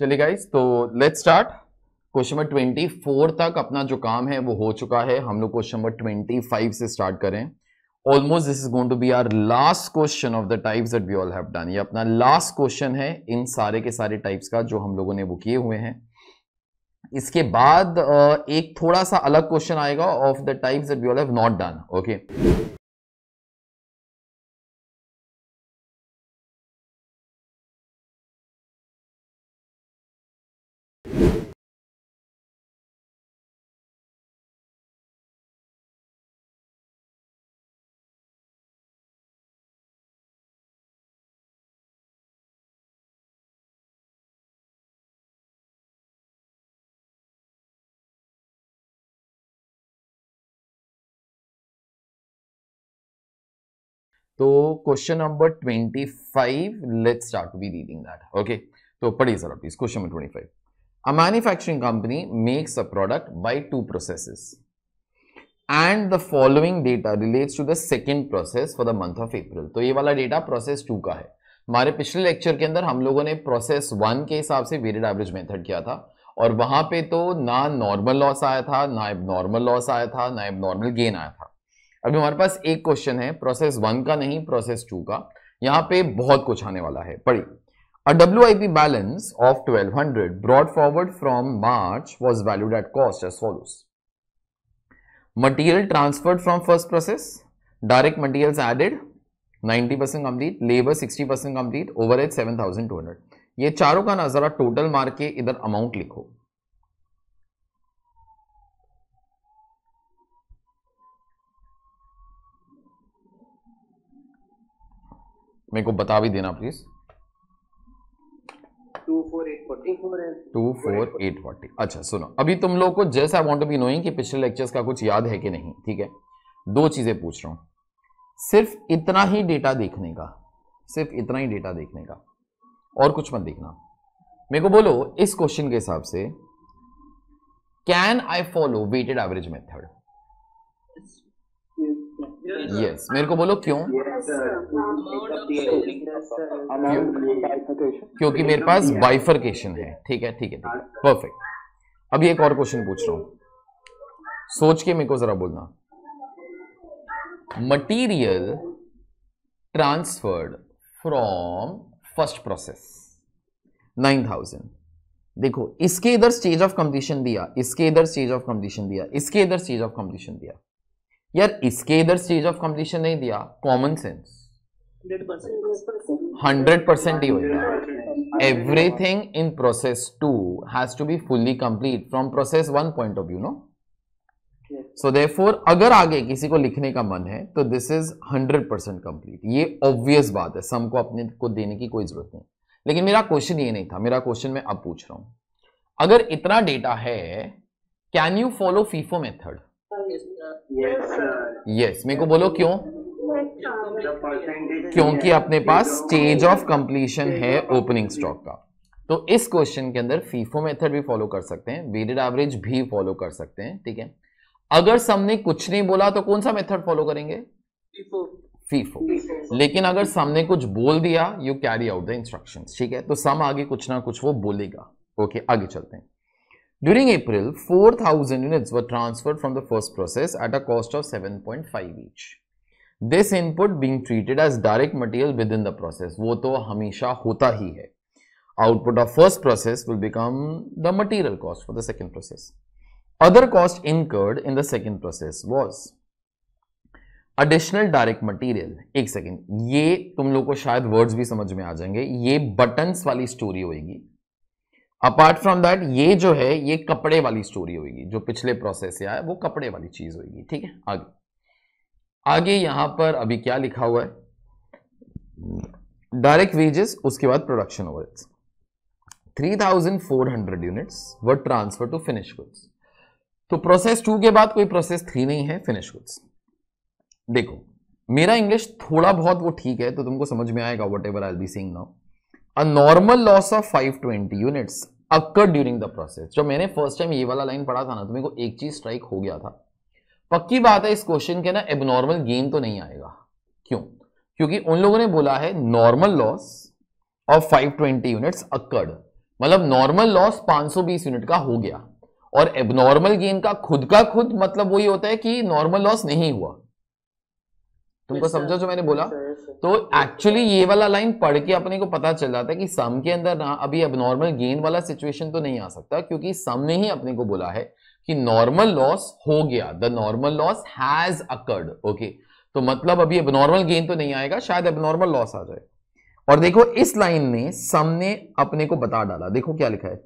चलिए गाइज तो let's start question number twenty four तक अपना जो काम है वो हो चुका है हम लोग क्वेश्चन नंबर ट्वेंटी फाइव से स्टार्ट करें almost this is going to be our last question of the types that we all have done ये अपना लास्ट क्वेश्चन है इन सारे के सारे टाइप्स का जो हम लोगों ने वो किए हुए हैं इसके बाद एक थोड़ा सा अलग क्वेश्चन आएगा of the types that we all have not done okay तो question number twenty five let start be reading that okay तो पढ़िए sir please question number twenty five a manufacturing company makes a product by two processes and the following data relates to the second process for the month of April तो ये वाला data process to का है हमारे पिछले lecture के अंदर हम लोगों ने प्रोसेस वन के हिसाब से वेरिड एवरेज मेथड किया था और वहां पे तो ना नॉर्मल लॉस आया था ना एब नॉर्मल लॉस आया था ना एब नॉर्मल गेन आया था अभी हमारे पास एक क्वेश्चन है प्रोसेस वन का नहीं प्रोसेस टू का यहां पे बहुत कुछ आने वाला है पढ़ी a W I P balance of twelve hundred brought forward from March was valued at cost as direct material added ninety percent complete labour sixty percent 90% over labor 60% thousand two hundred ये चारों का ना जरा total मार के इधर amount लिखो मेरे को बता भी देना please two four eight forty अच्छा सुनो अभी तुम लोग को जैसे आई वॉन्ट बी नोइंग पिछले लेक्चर्स का कुछ याद है कि नहीं ठीक है दो चीजें पूछ रहा हूं सिर्फ इतना ही डेटा देखने का सिर्फ इतना ही डेटा देखने का और कुछ मत देखना मेरे को बोलो इस क्वेश्चन के हिसाब से can I follow weighted average method yes मेरे को बोलो क्यों क्योंकि मेरे पास बाइफरकेशन है ठीक है ठीक है ठीक है परफेक्ट अभी एक और क्वेश्चन पूछ रहा हूं सोच के मेरे को जरा बोलना material transferred from first process 9000 देखो इसके इधर स्टेज ऑफ कंप्लीशन दिया इसके इधर स्टेज ऑफ कंप्लीशन दिया इसके इधर स्टेज ऑफ कंप्लीशन दिया यार इसके इधर स्टेज ऑफ कंप्लीशन नहीं दिया कॉमन सेंस हंड्रेड परसेंट ही होगा everything in process two has to be fully complete from process one point of view no so they अगर आगे किसी को लिखने का मन है तो this is hundred percent complete ये ऑब्वियस बात है सम को अपने को देने की कोई जरूरत नहीं लेकिन मेरा क्वेश्चन ये नहीं था मेरा क्वेश्चन मैं अब पूछ रहा हूं अगर इतना डेटा है can you follow FIFO method yes मेरे को बोलो क्यों क्योंकि अपने पास स्टेज ऑफ कंप्लीशन है ओपनिंग स्टॉक का तो इस क्वेश्चन के अंदर फीफो मेथड भी फॉलो कर सकते हैं वेटेड एवरेज भी फॉलो कर सकते हैं ठीक है अगर सामने कुछ नहीं बोला तो कौन सा मेथड फॉलो करेंगे फीफो लेकिन अगर सामने कुछ बोल दिया you carry out the instructions ठीक है तो सम आगे कुछ ना कुछ वो बोलेगा ओके आगे चलते हैं During April, 4,000 units were transferred from the first process at a cost of 7.5 each. This input being treated as direct material within the process. वो तो हमेशा होता ही है. Output of first process will become the material cost for the second process. Other cost incurred in the second process was additional direct material एक second ये तुम लोग को शायद वर्ड्स भी समझ में आ जाएंगे ये बटन्स वाली स्टोरी होगी अपार्ट फ्रॉम दैट ये जो है ये कपड़े वाली स्टोरी होगी जो पिछले प्रोसेस से आया वो कपड़े वाली चीज होगी ठीक है आगे आगे यहां पर अभी क्या लिखा हुआ है डायरेक्ट वेजेस उसके बाद production three thousand four hundred units were transfer to finish goods तो प्रोसेस टू के बाद कोई प्रोसेस थ्री नहीं है फिनिश गुड्स देखो मेरा इंग्लिश थोड़ा बहुत वो ठीक है तो तुमको समझ में आएगा whatever I be seeing now normal loss of 520 units occur during the process जब मैंने फर्स्ट टाइम ये वाला लाइन पढ़ा था ना तो मेरे को एक चीज स्ट्राइक हो गया था पक्की बात है इस क्वेश्चन के ना एबनॉर्मल गेन तो नहीं आएगा क्यों क्योंकि उन लोगों ने बोला है normal loss of 520 unit occur मतलब नॉर्मल लॉस 520 यूनिट का हो गया और एबनॉर्मल गेन का खुद का खुद मतलब वही होता है कि नॉर्मल लॉस नहीं हुआ तुमको समझा जो मैंने बोला sir. तो एक्चुअली ये वाला लाइन पढ़ के अपने को पता चल जाता है कि सम के अंदर ना अभी अब नॉर्मल गेन वाला सिचुएशन तो नहीं आ सकता क्योंकि सम ने ही अपने को बोला है कि नॉर्मल लॉस हो गया the normal loss has occurred okay तो मतलब अभी अब नॉर्मल गेन तो नहीं आएगा शायद अब नॉर्मल लॉस आ जाए और देखो इस लाइन में सम ने अपने को बता डाला देखो क्या लिखा है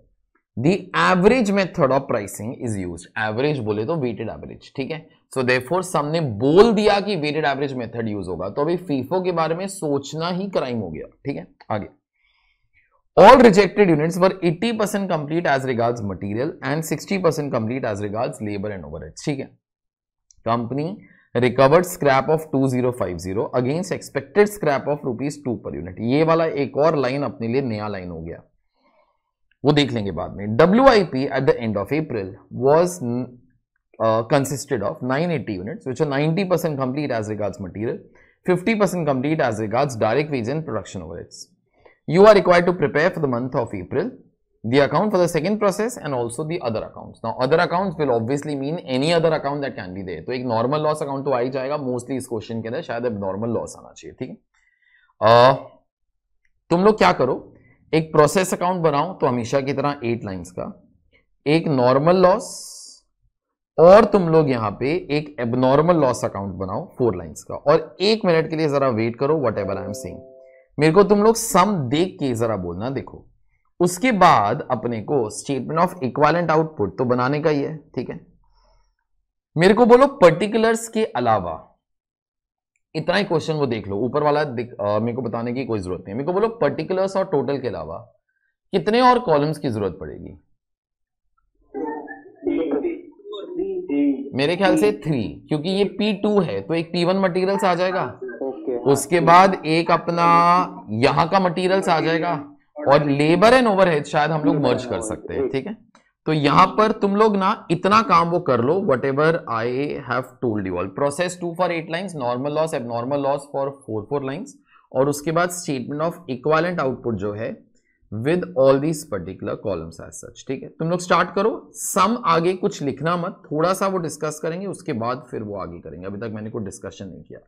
the average method of pricing is use average बोले तो वेटेड एवरेज ठीक है सो देफोर सबने बोल दिया कि वेटेड एवरेज मेथड यूज होगा तो अभी फीफो के बारे में सोचना ही क्राइम हो गया ठीक है आगे all rejected units were 80 percent complete as regards material and 60 percent complete as regards labour and over ठीक है company recovered scrap of 2050 against expected scrap of rupees two per unit ये वाला एक और लाइन अपने लिए नया लाइन हो गया वो देख लेंगे बाद में W at the end of April was uh, consisted of 980 units, which are 90% complete as regards material, 50% complete as regards direct wage and production overheads. You are required to prepare for the month of April, the account for the second process and also the other accounts. Now, other accounts will obviously mean any other account that can be there. So, a normal loss account to I jayega, mostly is question ke shayad शायद normal loss आना chahiye, ठीक है तुम लोग क्या करो एक process account बनाओ तो हमेशा की तरह एट लाइंस का एक नॉर्मल लॉस और तुम लोग यहां पे एक एबनॉर्मल लॉस अकाउंट बनाओ फोर लाइंस का और एक मिनट के लिए जरा वेट करो whatever I am seeing मेरे को तुम लोग सम देख के जरा बोलना देखो उसके बाद अपने को स्टेटमेंट ऑफ इक्वालेंट आउटपुट तो बनाने का ही है ठीक है मेरे को बोलो पर्टिकुलर्स के अलावा इतना ही क्वेश्चन को देख लो ऊपर वाला आ, मेरे को बताने की कोई जरूरत नहीं मेरे को बोलो पर्टिकुलर्स और टोटल के अलावा कितने और कॉलम्स की जरूरत पड़ेगी मेरे ख्याल से थ्री क्योंकि ये पी टू है तो एक पी वन मटीरियल आ जाएगा okay, हाँ। उसके बाद एक अपना यहाँ का मटीरियल्स आ जाएगा और लेबर एंड ओवरहेड शायद हम लोग मर्ज कर सकते हैं ठीक है तो यहां पर तुम लोग ना इतना काम वो कर लो whatever I have told you all process two for eight lines normal loss abnormal loss for four four lines और उसके बाद स्टेटमेंट ऑफ इक्वालेंट आउटपुट जो है with all these particular columns as such ठीक है तुम लोग start करो सम आगे कुछ लिखना मत थोड़ा सा वो डिस्कस करेंगे उसके बाद फिर वो आगे करेंगे अभी तक मैंने कोई डिस्कशन नहीं किया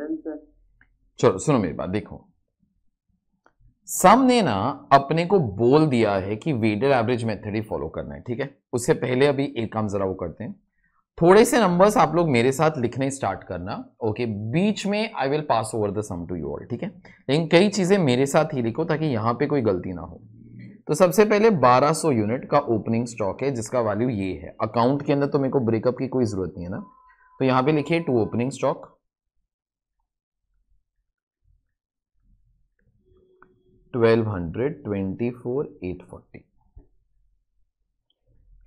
डन है चलो सुनो मेरी बात देखो सम ने ना अपने को बोल दिया है कि वेडर एवरेज मेथड ही फॉलो करना है ठीक है उससे पहले अभी एक काम जरा वो करते हैं थोड़े से नंबर्स आप लोग मेरे साथ लिखने स्टार्ट करना ओके बीच में I will pass over the sum to you all ठीक है लेकिन कई चीज़ें मेरे साथ ही लिखो ताकि यहां पे कोई गलती ना हो तो सबसे पहले 1200 यूनिट का ओपनिंग स्टॉक है जिसका वैल्यू ये है अकाउंट के अंदर तो मेरे को ब्रेकअप की कोई ज़रूरत नहीं है ना तो यहां पे लिखिए to opening stock twelve hundred twenty four eight forty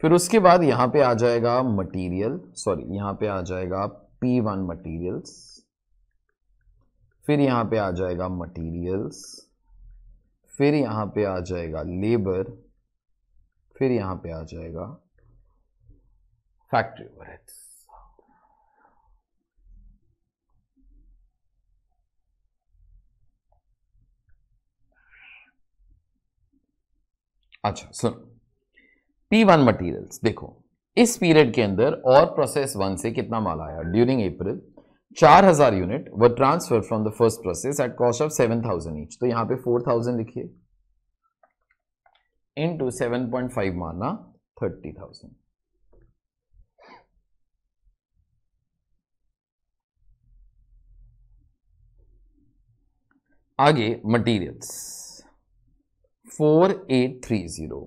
फिर उसके बाद यहां पे आ जाएगा मटेरियल सॉरी यहां पे आ जाएगा पी वन मटीरियल्स फिर यहां पे आ जाएगा मटेरियल्स फिर यहां पे आ जाएगा लेबर फिर यहां पे आ जाएगा फैक्ट्री ओवरहेड्स अच्छा सुन पी वन मटीरियल्स देखो इस पीरियड के अंदर और प्रोसेस वन से कितना माल आया ड्यूरिंग अप्रैल 4000 यूनिट व transfer from the first process at cost of 7000 each तो यहां पे 4000 लिखिए इन टू सेवन फाइव 7.5 माना थाउजेंड आगे materials four eight three zero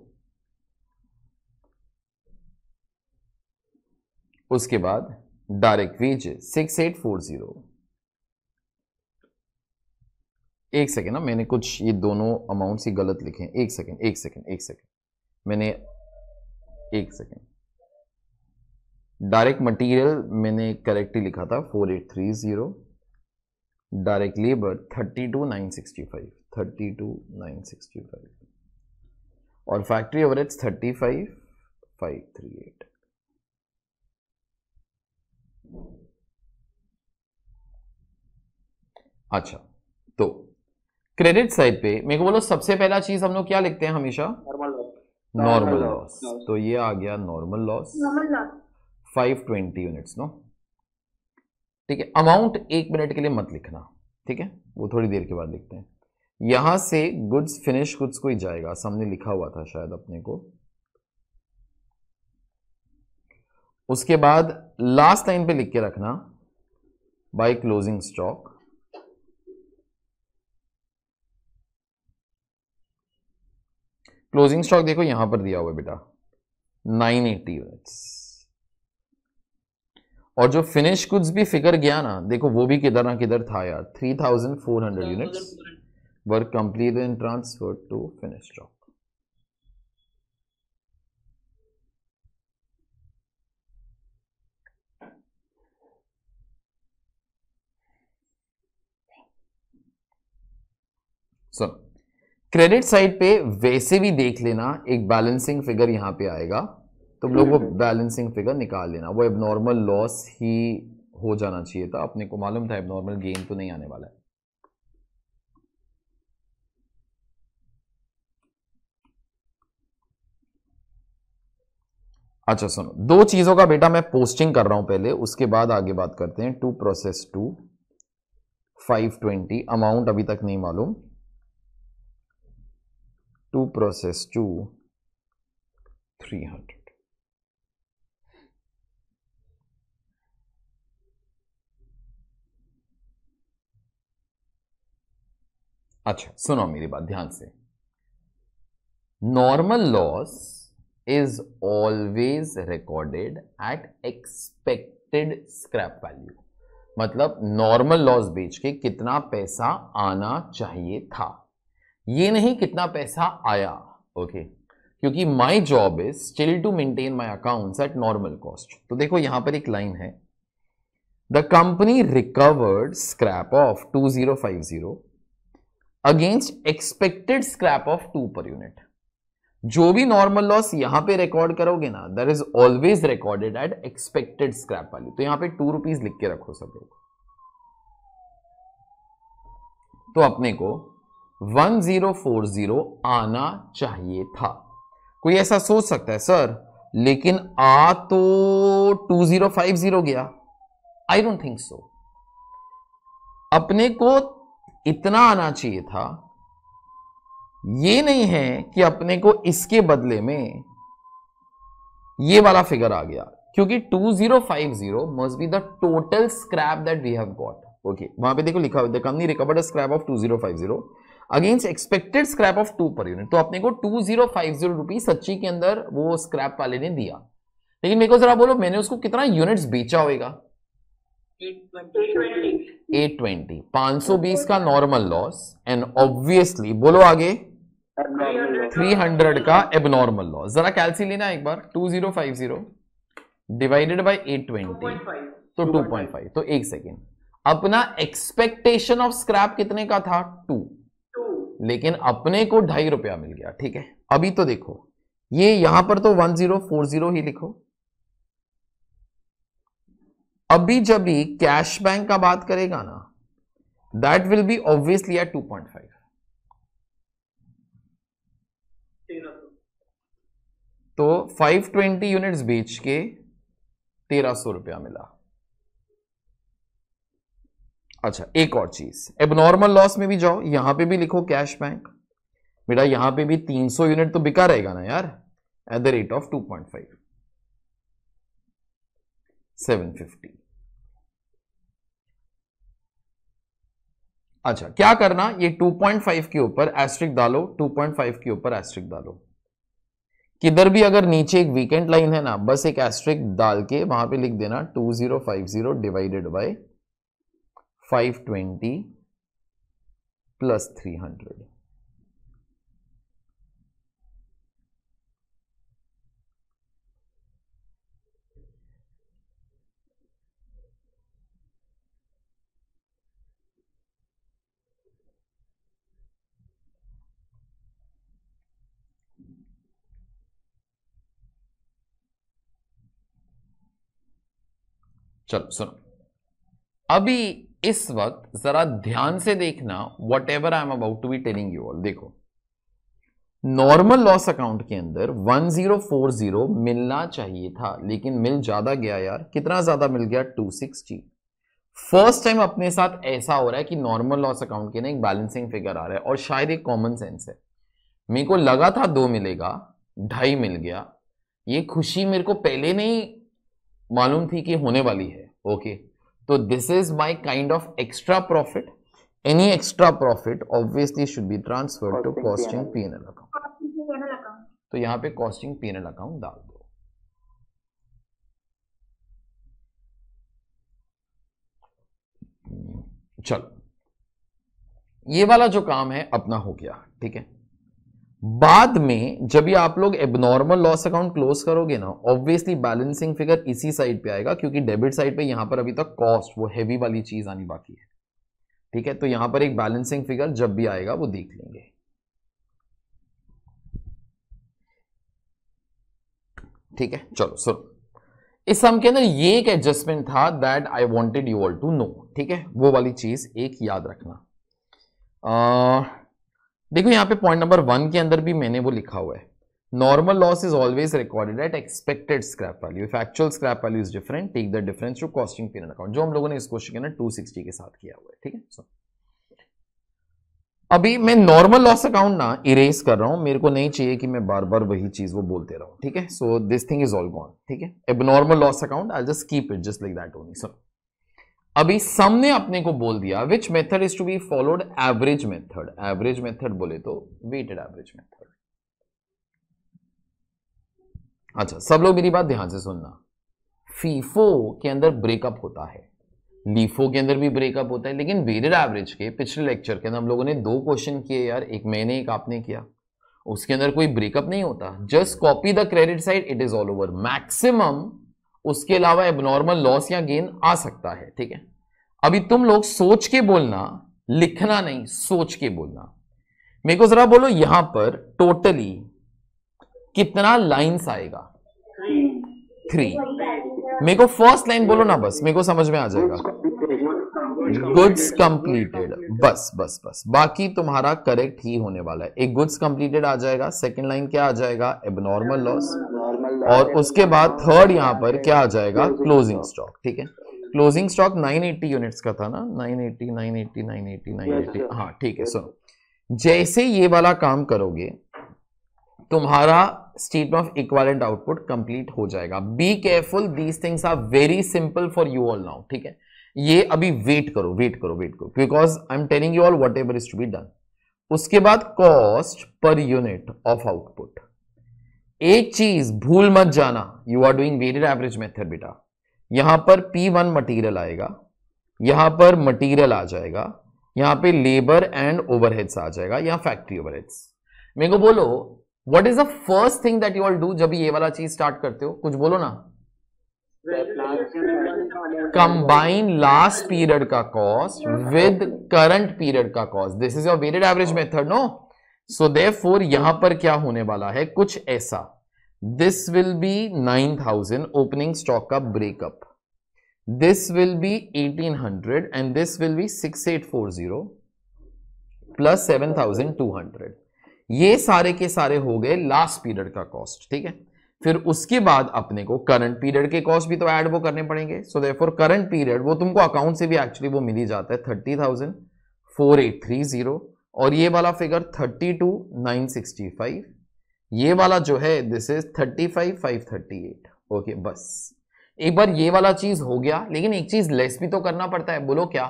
उसके बाद direct wage six eight four zero एक सेकेंड ना मैंने कुछ ये दोनों अमाउंट्स ही गलत लिखे हैं एक सेकेंड एक सेकेंड एक सेकेंड मैंने एक सेकेंड डायरेक्ट मटेरियल मैंने करेक्ट ही लिखा था four eight three zero direct labour thirty two nine sixty five thirty two nine sixty five और factory average thirty five five three eight अच्छा तो क्रेडिट साइड पे मेरे को बोलो सबसे पहला चीज हम लोग क्या लिखते हैं हमेशा नॉर्मल लॉस तो ये आ गया normal loss five twenty units no ठीक है अमाउंट एक मिनट के लिए मत लिखना ठीक है वो थोड़ी देर के बाद लिखते हैं यहां से गुड्स फिनिश गुड्स को ही जाएगा सामने लिखा हुआ था शायद अपने को उसके बाद लास्ट लाइन पे लिख के रखना by closing stock closing stock देखो यहां पर दिया हुआ है बेटा 980 एट्टी और जो फिनिश गुड्स भी फिगर गया ना देखो वो भी किधर ना किधर था यार 3400 units were completed and transferred to finished stock. So, credit side पे वैसे भी देख लेना एक बैलेंसिंग फिगर यहां पे आएगा तुम तो लोग वो बैलेंसिंग हम्म। फिगर निकाल लेना वो एबनॉर्मल लॉस ही हो जाना चाहिए था अपने को मालूम था एबनॉर्मल गेन तो नहीं आने वाला है अच्छा सुनो दो चीजों का बेटा मैं पोस्टिंग कर रहा हूं पहले उसके बाद आगे बात करते हैं टू प्रोसेस टू 520 अमाउंट अभी तक नहीं मालूम टू प्रोसेस टू 300 अच्छा सुनो मेरी बात ध्यान से normal loss is always recorded at expected scrap value मतलब नॉर्मल लॉस बेच के कितना पैसा आना चाहिए था ये नहीं कितना पैसा आया ओके okay. क्योंकि my job is still to maintain my account at normal cost तो देखो यहां पर एक लाइन है the company recovered scrap of 2050 against expected scrap of two per unit जो भी नॉर्मल लॉस यहां पे रिकॉर्ड करोगे ना that is always recorded at expected scrap वाली तो यहां पे टू रुपीज लिख के रखो सब लोग तो अपने को 1040 आना चाहिए था कोई ऐसा सोच सकता है सर लेकिन आ तो 2050 गया आई डोंट थिंक सो अपने को इतना आना चाहिए था ये नहीं है कि अपने को इसके बदले में ये वाला फिगर आ गया क्योंकि 2050 must be the total scrap that we have got okay वहां पे देखो लिखा है company recovered scrap of 2050 against expected scrap of two per unit तो अपने को two zero five zero rupee सच्ची के अंदर वो स्क्रैप वाले ने दिया लेकिन मेरे को जरा बोलो मैंने उसको कितना यूनिट्स बेचा होगा 820 820 520 का नॉर्मल लॉस एंड ऑब्वियसली बोलो आगे थ्री हंड्रेड का एबनॉर्मल लॉस जरा कैलसी लेना एक बार two zero five zero divided by eight twenty तो टू पॉइंट फाइव तो एक सेकेंड अपना एक्सपेक्टेशन ऑफ स्क्रैप कितने का था टू लेकिन अपने को ढाई रुपया मिल गया ठीक है अभी तो देखो ये यहां पर तो वन जीरो फोर जीरो ही लिखो अभी जब भी कैश बैंक का बात करेगा ना that will be obviously eight two point five 520 units बेच के तेरह सौ रुपया मिला अच्छा एक और चीज एबनॉर्मल लॉस में भी जाओ यहां पे भी लिखो कैश बैंक बेटा यहां पे भी 300 यूनिट तो बिका रहेगा ना यार एट द रेट ऑफ 2.5 750 अच्छा क्या करना ये 2.5 के ऊपर एस्ट्रिक डालो 2.5 के ऊपर एस्ट्रिक डालो किधर भी अगर नीचे एक वीकेंड लाइन है ना बस एक एस्ट्रिक डाल के वहां पे लिख देना 2050 डिवाइडेड बाय 520 प्लस 300 चलो सुनो अभी इस वक्त जरा ध्यान से देखना whatever I am about to be telling you all देखो नॉर्मल लॉस अकाउंट के अंदर 1040 मिलना चाहिए था लेकिन मिल ज्यादा गया यार कितना ज्यादा मिल गया 260 फर्स्ट टाइम अपने साथ ऐसा हो रहा है कि नॉर्मल लॉस अकाउंट के ना एक बैलेंसिंग फिगर आ रहा है और शायद एक कॉमन सेंस है मेरे को लगा था दो मिलेगा ढाई मिल गया ये खुशी मेरे को पहले नहीं मालूम थी कि होने वाली है ओके तो this is my kind of extra profit any extra profit obviously should be transfer to costing P N L account तो यहां पे costing P N L account डाल दो चलो ये वाला जो काम है अपना हो गया ठीक है बाद में जब ये आप लोग एबनॉर्मल लॉस अकाउंट क्लोज करोगे ना ऑब्वियसली बैलेंसिंग फिगर इसी साइड पे आएगा क्योंकि डेबिट साइड पे यहां पर अभी तक कॉस्ट वो हैवी वाली चीज आनी बाकी है ठीक है तो यहां पर एक बैलेंसिंग फिगर जब भी आएगा वो देख लेंगे ठीक है चलो सुनो इस सम के अंदर ये एक एडजस्टमेंट था that I wanted you all to know ठीक है वो वाली चीज एक याद रखना आ, देखो यहाँ पे पॉइंट नंबर वन के अंदर भी मैंने वो लिखा हुआ है normal loss is always recorded at expected scrap value if actual scrap value is different take the difference to costing period account जो हम लोगों ने इस क्वेश्चन के ना 260 के साथ किया हुआ है ठीक है so, अभी मैं नॉर्मल लॉस अकाउंट ना इरेज कर रहा हूं मेरे को नहीं चाहिए कि मैं बार बार वही चीज वो बोलते रहूं ठीक है so this thing is all gone ठीक है abnormal loss account I just keep it just like that only so अभी सामने अपने को बोल दिया which method is to be followed average method average method बोले तो वेटेड एवरेज मेथड अच्छा सब लोग मेरी बात ध्यान से सुनना फीफो e के अंदर ब्रेकअप होता है लीफो e के अंदर भी ब्रेकअप होता है लेकिन वेटेड एवरेज के पिछले लेक्चर के अंदर हम लोगों ने दो क्वेश्चन किए यार एक मैंने एक आपने किया उसके अंदर कोई ब्रेकअप नहीं होता just copy the credit side it is all over maximum उसके अलावा एबनॉर्मल लॉस या गेन आ सकता है ठीक है अभी तुम लोग सोच के बोलना लिखना नहीं सोच के बोलना मेरे को जरा बोलो यहां पर टोटली कितना लाइंस आएगा थ्री मेरे को फर्स्ट लाइन बोलो ना बस मेरे को समझ में आ जाएगा गुड्स कंप्लीटेड बस बस बस बाकी तुम्हारा करेक्ट ही होने वाला है एक गुड्स कंप्लीटेड आ जाएगा सेकंड लाइन क्या आ जाएगा एबनॉर्मल लॉस और उसके बाद थर्ड यहाँ पर क्या आ जाएगा क्लोजिंग स्टॉक ठीक है क्लोजिंग स्टॉक 980 यूनिट्स का था ना 980 980 980 980 हाँ ठीक है सुनो जैसे ये वाला काम करोगे तुम्हारा state of equivalent output complete हो जाएगा be careful these things are very simple for you all now ठीक है ये अभी वेट करो वेट करो वेट करो because I am telling you all whatever is to be done उसके बाद cost per unit of output एक चीज भूल मत जाना you are doing weighted average method बेटा यहां पर P1 मटीरियल आएगा यहां पर मटीरियल आ जाएगा यहां पे लेबर एंड ओवरहेड्स आ जाएगा यहां फैक्ट्री ओवरहेड्स मेरे को बोलो what is the first thing that you all do जब ये वाला चीज स्टार्ट करते हो कुछ बोलो ना कंबाइन लास्ट पीरियड का कॉस्ट विद करंट पीरियड का cost this is your weighted average method no so for यहां पर क्या होने वाला है कुछ ऐसा this will be nine thousand opening stock का breakup this will be eighteen hundred and this will be six eight four zero plus seven thousand two hundred ये सारे के सारे हो गए लास्ट पीरियड का कॉस्ट ठीक है फिर उसके बाद अपने को करंट पीरियड के कॉस्ट भी तो ऐड वो करने पड़ेंगे so they for current period वो तुमको अकाउंट से भी एक्चुअली वो मिली जाता है thirty thousand four eight three zero और ये वाला figure thirty two nine sixty five ये वाला जो है this is thirty five five thirty eight okay बस एक बार ये वाला चीज हो गया लेकिन एक चीज लेस भी तो करना पड़ता है बोलो क्या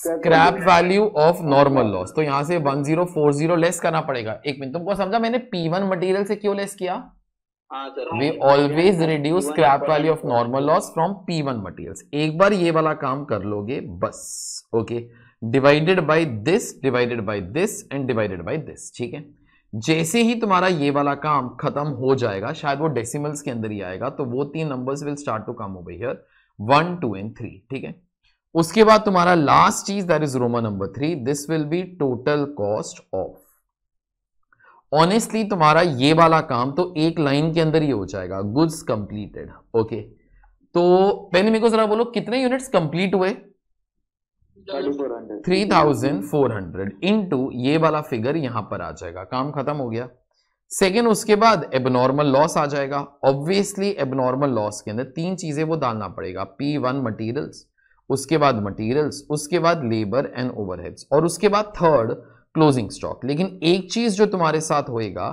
scrap value of normal loss तो यहां से 1040 लेस करना पड़ेगा एक मिनट तुमको समझा मैंने P1 मटेरियल से क्यों लेस किया we always reduce scrap value of normal loss from P1 materials एक बार ये वाला काम कर लोगे बस okay okay. Divided by this divided by this and divided by this ठीक है जैसे ही तुम्हारा ये वाला काम खत्म हो जाएगा शायद वो डेसिमल्स के अंदर ही आएगा तो वो तीन numbers will start to come over here one two and three ठीक है उसके बाद तुम्हारा लास्ट चीज that is Roman number three this will be total cost of honestly तुम्हारा ये वाला काम तो एक लाइन के अंदर ही हो जाएगा गुड्स कंप्लीटेड ओके तो पहले मेरे को जरा बोलो कितने यूनिट्स कंप्लीट हुए थ्री थाउजेंड फोर हंड्रेड ये वाला फिगर यहां पर आ जाएगा काम खत्म हो गया सेकेंड उसके बाद एबनॉर्मल लॉस आ जाएगा ऑब्वियसली एबनॉर्मल लॉस के अंदर तीन चीजें वो डालना पड़ेगा पी वन मटीरियल्स उसके बाद मटेरियल्स उसके बाद लेबर एंड ओवरहेड्स और उसके बाद थर्ड क्लोजिंग स्टॉक लेकिन एक चीज जो तुम्हारे साथ होएगा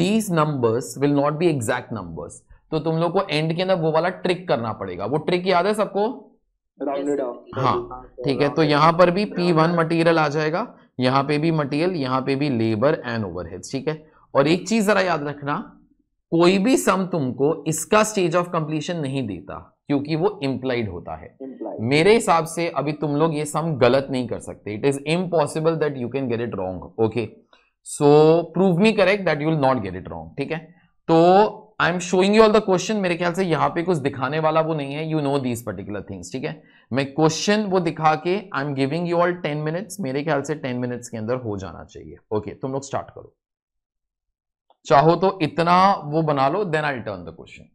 these numbers will not be exact numbers तो तुम लोग को एंड के अंदर वो वाला ट्रिक करना पड़ेगा वो ट्रिक याद है सबको हाँ ठीक है तो यहाँ पर भी पी वन मटीरियल आ जाएगा यहाँ पे भी मटेरियल यहाँ पे भी लेबर एंड ओवरहेड ठीक है और एक चीज जरा याद रखना कोई भी सम तुमको इसका स्टेज ऑफ कंप्लीशन नहीं देता क्योंकि वो इम्प्लाइड होता है implied. मेरे हिसाब से अभी तुम लोग ये सम गलत नहीं कर सकते it is impossible that you can get it wrong okay so prove me correct that you will not get it wrong ठीक है तो I am showing you all the question मेरे ख्याल से यहाँ पे कुछ दिखाने वाला वो नहीं है you know these particular things ठीक है मैं क्वेश्चन वो दिखा के I am giving you all ten minutes मेरे ख्याल से टेन मिनट्स के अंदर हो जाना चाहिए ओके okay, तुम लोग स्टार्ट करो चाहो तो इतना वो बना लो then I turn the question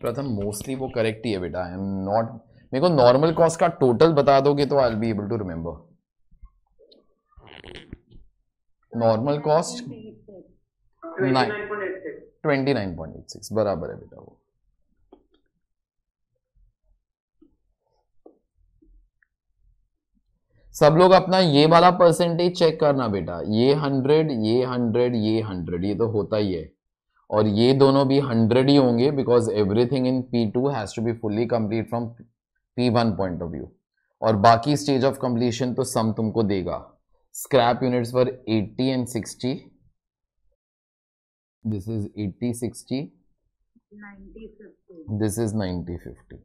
प्रथम मोस्टली वो करेक्ट ही है बेटा आई एम नॉट मेरे को नॉर्मल कॉस्ट का टोटल बता दोगे तो I be able to remember normal cost twenty nine point eight six बराबर है बेटा वो सब लोग अपना ये वाला परसेंटेज चेक करना बेटा ये हंड्रेड ये हंड्रेड ये हंड्रेड ये तो होता ही है और ये दोनों भी हंड्रेड ही होंगे because everything in P two has to be fully complete from P one point of view और बाकी स्टेज ऑफ कंप्लीशन तो सम तुमको देगा scrap units for eighty and sixty this is eighty sixty this is ninety fifty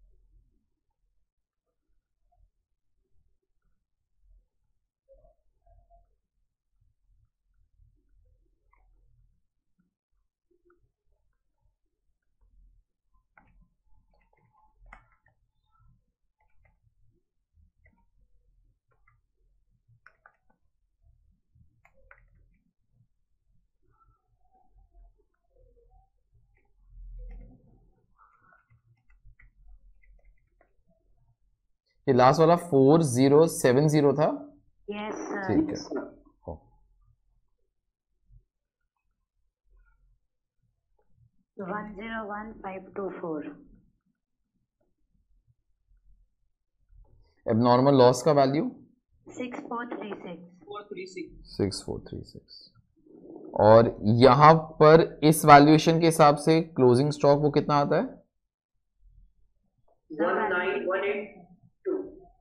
ये last वाला four zero seven zero था ठीक yes, है वन फोर एबनॉर्मल लॉस का value six four three six six four three six और यहाँ पर इस वैल्यूएशन के हिसाब से क्लोजिंग स्टॉक वो कितना आता है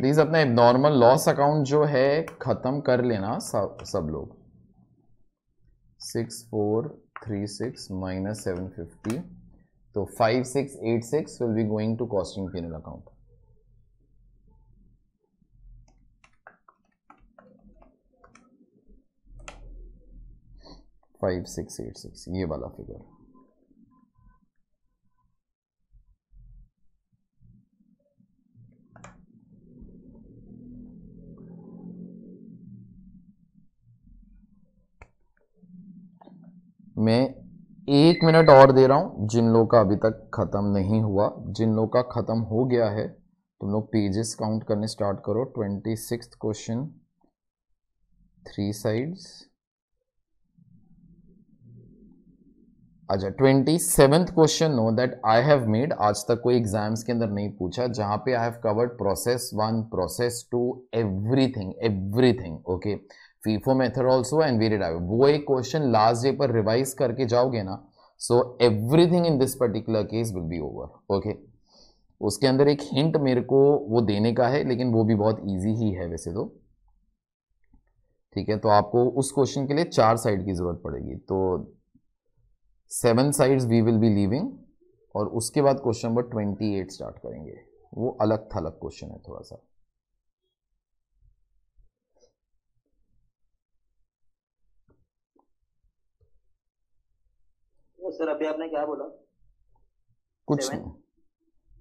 प्लीज अपना नॉर्मल लॉस अकाउंट जो है खत्म कर लेना सब सब लोग six four three six minus seven fifty तो five six eight six will be going to costing panel account five six eight six ये वाला फिगर मैं एक मिनट और दे रहा हूँ जिन लोग का अभी तक ख़त्म नहीं हुआ जिन लोग का ख़त्म हो गया है तुम लोग पेजेस काउंट करने स्टार्ट करो twenty six question three sides अच्छा twenty seventh question no that I have made आज तक कोई एग्जाम्स के अंदर नहीं पूछा जहां पे I have covered process one process two everything everything okay FIFO method also and very dive वो एक क्वेश्चन लास्ट डे पर रिवाइज करके जाओगे ना so everything in this particular case will be over okay उसके अंदर एक हिंट मेरे को वो देने का है लेकिन वो भी बहुत ईजी ही है वैसे तो ठीक है तो आपको उस क्वेश्चन के लिए चार साइड की ज़रूरत पड़ेगी तो seven sides we will be leaving और उसके बाद question number twenty eight start करेंगे वो अलग थलग क्वेश्चन है थोड़ा सा सर अभी आपने क्या बोला कुछ seven? नहीं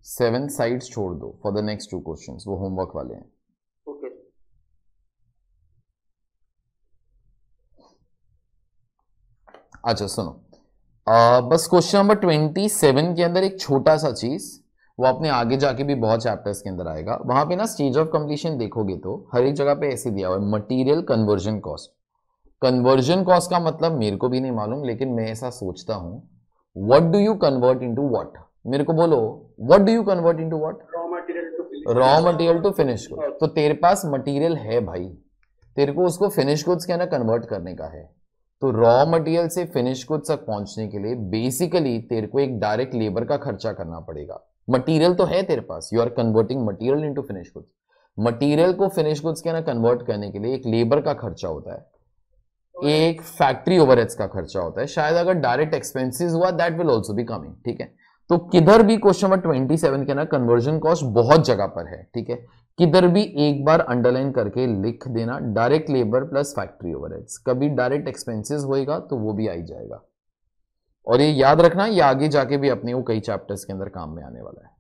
सेवन साइड्स छोड़ दो for the next two questions वो होमवर्क वाले हैं अच्छा सुनो आ, बस क्वेश्चन नंबर ट्वेंटी सेवन के अंदर एक छोटा सा चीज वो अपने आगे जाके भी बहुत चैप्टर्स के अंदर आएगा वहां पे ना स्टेज ऑफ कंप्लीशन देखोगे तो हर एक जगह पे ऐसे दिया हुआ है material conversion cost conversion cost का मतलब मेरे को भी नहीं मालूम लेकिन मैं ऐसा सोचता हूँ what do you convert into what मेरे को बोलो what do you convert into what raw material to finish good तो तेरे पास मटेरियल है भाई तेरे को उसको फिनिश गुड्स के ना कन्वर्ट करने का है तो रॉ मटेरियल से फिनिश गुड्स तक पहुंचने के लिए बेसिकली तेरे को एक डायरेक्ट लेबर का खर्चा करना पड़ेगा मटेरियल तो है तेरे पास you are converting material into finish goods material को फिनिश गुड्स के ना कन्वर्ट करने के लिए एक लेबर का खर्चा होता है एक फैक्ट्री ओवरहेड्स का खर्चा होता है शायद अगर डायरेक्ट एक्सपेंसेस हुआ दैट विल ऑल्सो भी कमिंग ठीक है तो किधर भी क्वेश्चन नंबर सेवन के ना कन्वर्जन कॉस्ट बहुत जगह पर है ठीक है किधर भी एक बार अंडरलाइन करके लिख देना direct labour plus factory overheads कभी डायरेक्ट एक्सपेंसेस होएगा तो वो भी आई जाएगा और ये याद रखना ये आगे जाके भी अपने वो कई चैप्टर्स के अंदर काम में आने वाला है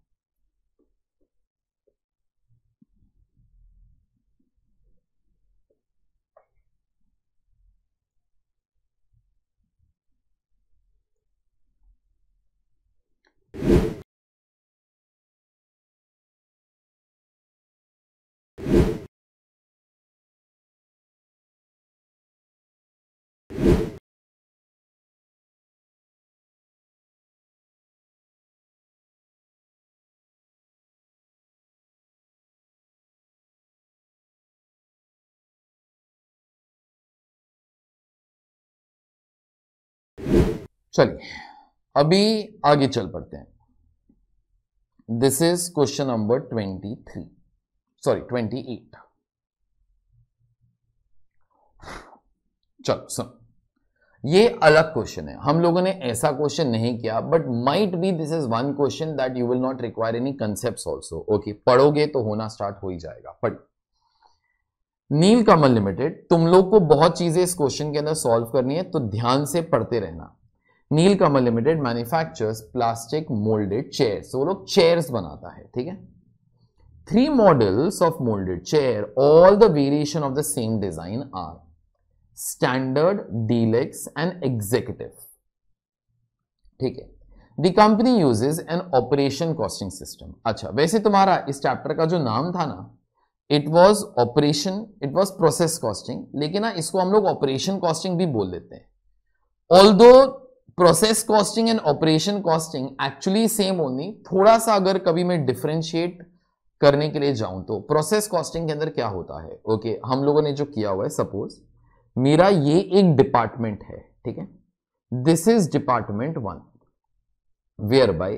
चलिए अभी आगे चल पड़ते हैं this is question number twenty three sorry twenty eight चलो सुन ये अलग क्वेश्चन है हम लोगों ने ऐसा क्वेश्चन नहीं किया but might be this is one question that you will not require any concept also okay पढ़ोगे तो होना स्टार्ट हो ही जाएगा पढ़ नील कमल लिमिटेड तुम लोग को बहुत चीजें इस क्वेश्चन के अंदर सॉल्व करनी है तो ध्यान से पढ़ते रहना Nilkamal limited manufactures plastic moulded chair वो लोग चेयर्स बनाता है ठीक है three models of moulded chair all the variation of the same design are standard deluxe and executive ठीक है the company uses an operation costing system अच्छा वैसे तुम्हारा इस चैप्टर का जो नाम था ना it was operation it was process costing लेकिन ना इसको हम लोग ऑपरेशन कॉस्टिंग भी बोल देते हैं ऑल दो process costing and operation costing actually same only थोड़ा सा अगर कभी मैं डिफ्रेंशिएट करने के लिए जाऊं तो प्रोसेस कॉस्टिंग के अंदर क्या होता है ओके okay, हम लोगों ने जो किया हुआ है सपोज मेरा ये एक डिपार्टमेंट है ठीक है this is department one whereby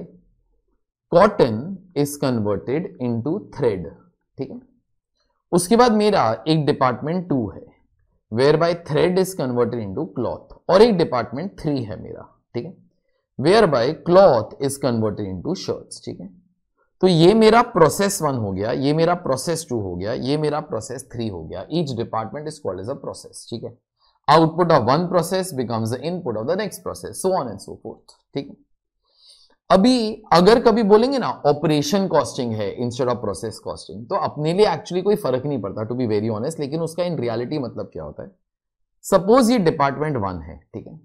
cotton is converted into thread ठीक है उसके बाद मेरा एक डिपार्टमेंट टू है whereby thread is converted into cloth और एक डिपार्टमेंट थ्री है मेरा ठीक है whereby cloth is converted into shirts ठीक है तो ये मेरा प्रोसेस वन हो गया ये मेरा प्रोसेस टू हो गया ये मेरा प्रोसेस थ्री हो गया each department is called as a process ठीक है output of one process becomes the input of the next process so on and so forth ठीक है अभी अगर कभी बोलेंगे ना ऑपरेशन कॉस्टिंग है इंस्टेड ऑफ प्रोसेस कॉस्टिंग तो अपने लिए एक्चुअली कोई फर्क नहीं पड़ता टू बी वेरी ऑनेस्ट लेकिन उसका इन रियलिटी मतलब क्या होता है सपोज ये डिपार्टमेंट वन है ठीक है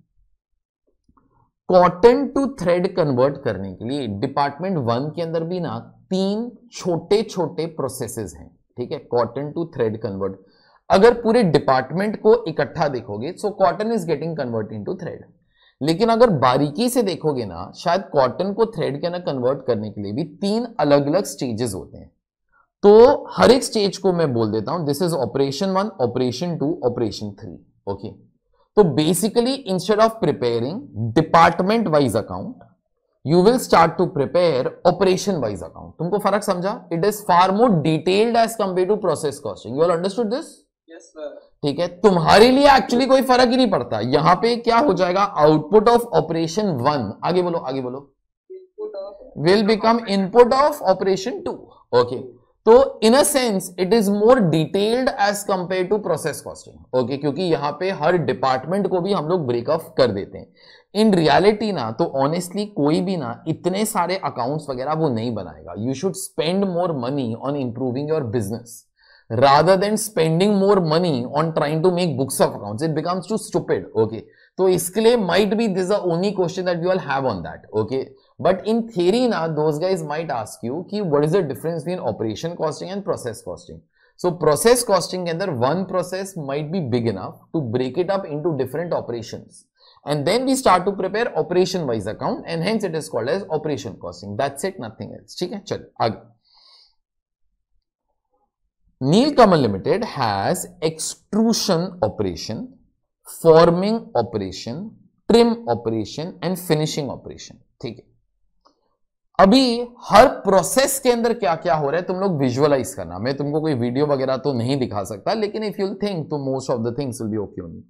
कॉटन टू थ्रेड कन्वर्ट करने के लिए डिपार्टमेंट वन के अंदर भी ना तीन छोटे छोटे प्रोसेसेस हैं ठीक है कॉटन टू थ्रेड कन्वर्ट अगर पूरे डिपार्टमेंट को इकट्ठा देखोगे so cotton is getting convert to thread लेकिन अगर बारीकी से देखोगे ना शायद कॉटन को थ्रेड के ना कन्वर्ट करने के लिए भी तीन अलग अलग स्टेजेस होते हैं तो हर एक स्टेज को मैं बोल देता हूं this is operation one operation two operation three okay तो basically instead of preparing department wise account you will start to prepare operation wise account तुमको फर्क समझा it is far more detailed as compare to process costing you are understood this ठीक है तुम्हारे लिए actually कोई फर्क ही नहीं पड़ता यहाँ पे क्या हो जाएगा आउटपुट ऑफ ऑपरेशन वन आगे बोलो आगे बोलो will become input of operation two okay तो in a sense it is more detailed as compare to process costing okay क्योंकि यहाँ पे हर डिपार्टमेंट को भी हम लोग ब्रेकअप कर देते हैं इन रियलिटी ना तो ऑनेस्टली कोई भी ना इतने सारे अकाउंट्स वगैरह वो नहीं बनाएगा you should spend more money on improving your business rather than spending more money on trying to make books of accounts it becomes too stupid okay so iske might be this is the only question that we all have on that okay but in theory now those guys might ask you ki what is the difference between operation costing and process costing so process costing and andar one process might be big enough to break it up into different operations and then we start to prepare operation wise account and hence it is called as operation costing that's it nothing else Okay, chal chalo Nilkamal limited has extrusion operation forming operation trim operation and finishing operation ठीक है अभी हर process के अंदर क्या क्या हो रहा है तुम लोग विजुअलाइज करना मैं तुमको कोई वीडियो वगैरह तो नहीं दिखा सकता लेकिन इफ यूल थिंक तो most of the things will be okay only